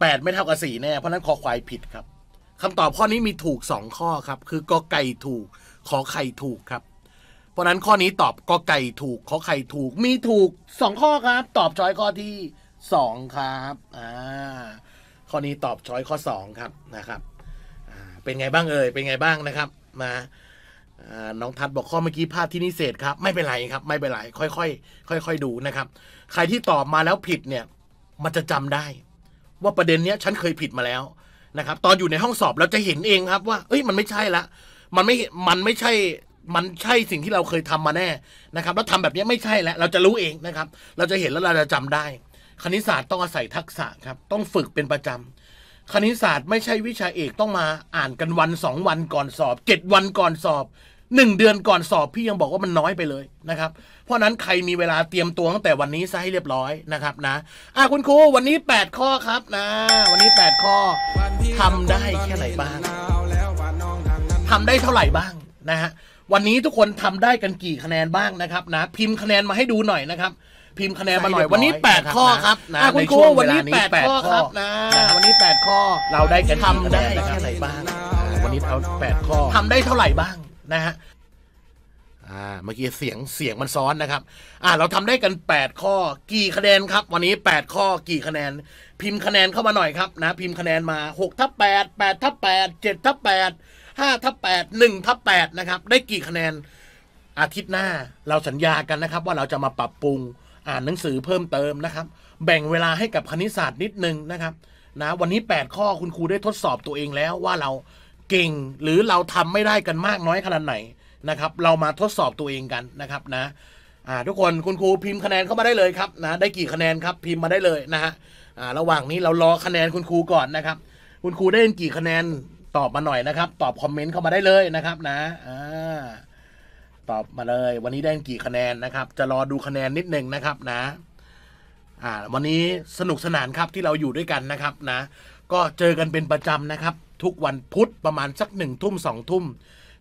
แปดไม่เท่ากับสี่แน่ เพราะนั้นคอควายผิดครับคำตอบข้อนี้มีถูกสองข้อครับ คือกอไก่ถูก ขอไข่ถูกครับ เพราะนั้นข้อนี้ตอบกอไก่ถูกขอไข่ถูก มีถูกสองข้อครับ ตอบช้อยข้อที่สองครับ อ่า ข้อนี้ตอบช้อยข้อสองครับนะครับ เป็นไงบ้างเอ่ย เป็นไงบ้างนะครับ มาน้องทัดบอกข้อเมื่อกี้ภาพที่นิเศษครับไม่เป็นไรครับ ไม่เป็นไรค่อยๆค่อย ๆดูนะครับ ใครที่ตอบมาแล้วผิดเนี่ยมันจะจำได้ ว่าประเด็นเนี้ยฉันเคยผิดมาแล้วนะครับ ตอนอยู่ในห้องสอบเราจะเห็นเองครับว่าเอ้ยมันไม่ใช่ละมันไม่มันไม่ใช่มันใช่สิ่งที่เราเคยทำมาแน่นะครับแล้วทำแบบนี้ไม่ใช่แล้วเราจะรู้เองนะครับ เราจะเห็นแล้วเราจะจำได้ คณิตศาสตร์ต้องอาศัยทักษะครับต้องฝึกเป็นประจำคณิตศาสตร์ไม่ใช่วิชาเอกต้องมาอ่านกันวันสองวันก่อนสอบเจ็ดวันก่อนสอบหนึ่งเดือนก่อนสอบพี่ยังบอกว่ามันน้อยไปเลยนะครับเพราะนั้นใครมีเวลาเตรียมตัวตั้งแต่วันนี้ซะให้เรียบร้อยนะครับนะ อ่ะคุณครูวันนี้ 8 ข้อครับนะ วันนี้ 8 ข้อทำได้แค่ไหนบ้างทำได้เท่าไหร่บ้างนะฮะวันนี้ทุกคนทำได้กันกี่คะแนนบ้างนะครับนะพิมพ์คะแนนมาให้ดูหน่อยนะครับพิมพ์คะแนนมาหน่อย วันนี้ 8 ข้อครับนะคุณครูวันนี้8ข้อครับนะวันนี้ 8 ข้อเราได้กันทำได้แค่ไหนบ้าง วันนี้เอา8ข้อทำได้เท่าไหร่บ้างนะฮะ อ่า เมื่อกี้เสียงเสียงมันซ้อนนะครับ อ่าเราทำได้กัน 8 ข้อ กี่คะแนนครับ วันนี้ 8 ข้อกี่คะแนน พิมพ์คะแนนเข้ามาหน่อยครับนะพิมพ์คะแนนมา6ทับ8 8ทับ8 7ทับ8 5ทับ8 1ทับ8นะครับได้กี่คะแนน อาทิตย์หน้าเราสัญญากันนะครับว่าเราจะมาปรับปรุงอ่านหนังสือเพิ่มเติมนะครับ แบ่งเวลาให้กับคณิตศาสตร์นิดนึงนะครับนะวันนี้ 8 ข้อคุณครูได้ทดสอบตัวเองแล้วว่าเราก่งหรือเราทำไม่ได้กันมากน้อยขนาดไหนนะครับ เรามาทดสอบตัวเองกันนะครับนะทุกคนคุณครูพิมพ์คะแนนเข้ามาได้เลยครับนะได้กี่คะแนนครับพิมพ์มาได้เลยนะฮะระหว่างนี้เรารอคะแนนคุณครูก่อนนะครับ คุณครูได้กี่คะแนนตอบมาหน่อยนะครับ ตอบคอมเมนต์เข้ามาได้เลยนะครับนะตอบมาเลย วันนี้ได้กี่คะแนนนะครับ จะรอดูคะแนนนิดหนึ่งนะครับนะวันนี้สนุกสนานครับที่เราอยู่ด้วยกันนะครับนะ ก็เจอกันเป็นประจำนะครับทุกวันพุธประมาณสักหนึ่งทุ่มสองทุ่ม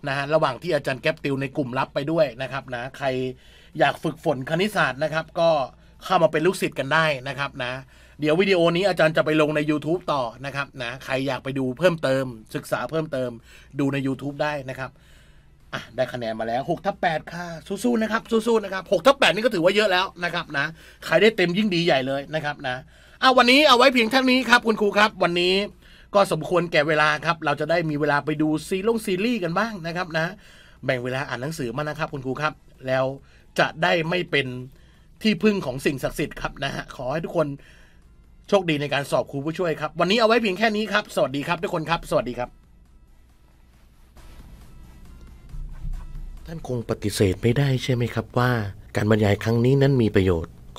นะฮะระหว่างที่อาจารย์แก๊ปติวในกลุ่มรับไปด้วยนะครับนะใครอยากฝึกฝนคณิตศาสตร์นะครับก็เข้ามาเป็นลูกศิษย์กันได้นะครับนะ เดี๋ยววิดีโอนี้อาจารย์จะไปลงใน YouTube ต่อนะครับนะใครอยากไปดูเพิ่มเติม ศึกษาเพิ่มเติมดูใน YouTube ได้นะครับอ่ะได้คะแนนมาแล้ว6ทับแค่ะสู้ๆนะครับสู้ๆนะครับ6ทับแนี่ก็ถือว่าเยอะแล้วนะครับนะใครได้เต็มยิ่งดีใหญ่เลยนะครับนะอ่ะวันนี้เอาไว้เพียงเท่านี้ครับ คุณครูครับวันนี้ก็สมควรแก่เวลาครับ เราจะได้มีเวลาไปดูซีรงซีรีส์กันบ้างนะครับนะแบ่งเวลาอ่านหนังสือมานะครับ คุณครูครับแล้วจะได้ไม่เป็นที่พึ่งของสิ่งศักดิ์สิทธิ์ครับนะฮะขอให้ทุกคนโชคดีในการสอบครูผู้ช่วยครับวันนี้เอาไว้เพียงแค่นี้ครับสวัสดีครับทุกคนครับ สวัสดีครับท่านคงปฏิเสธไม่ได้ใช่ไหมครับว่า การบรรยายครั้งนี้นั้นมีประโยชน์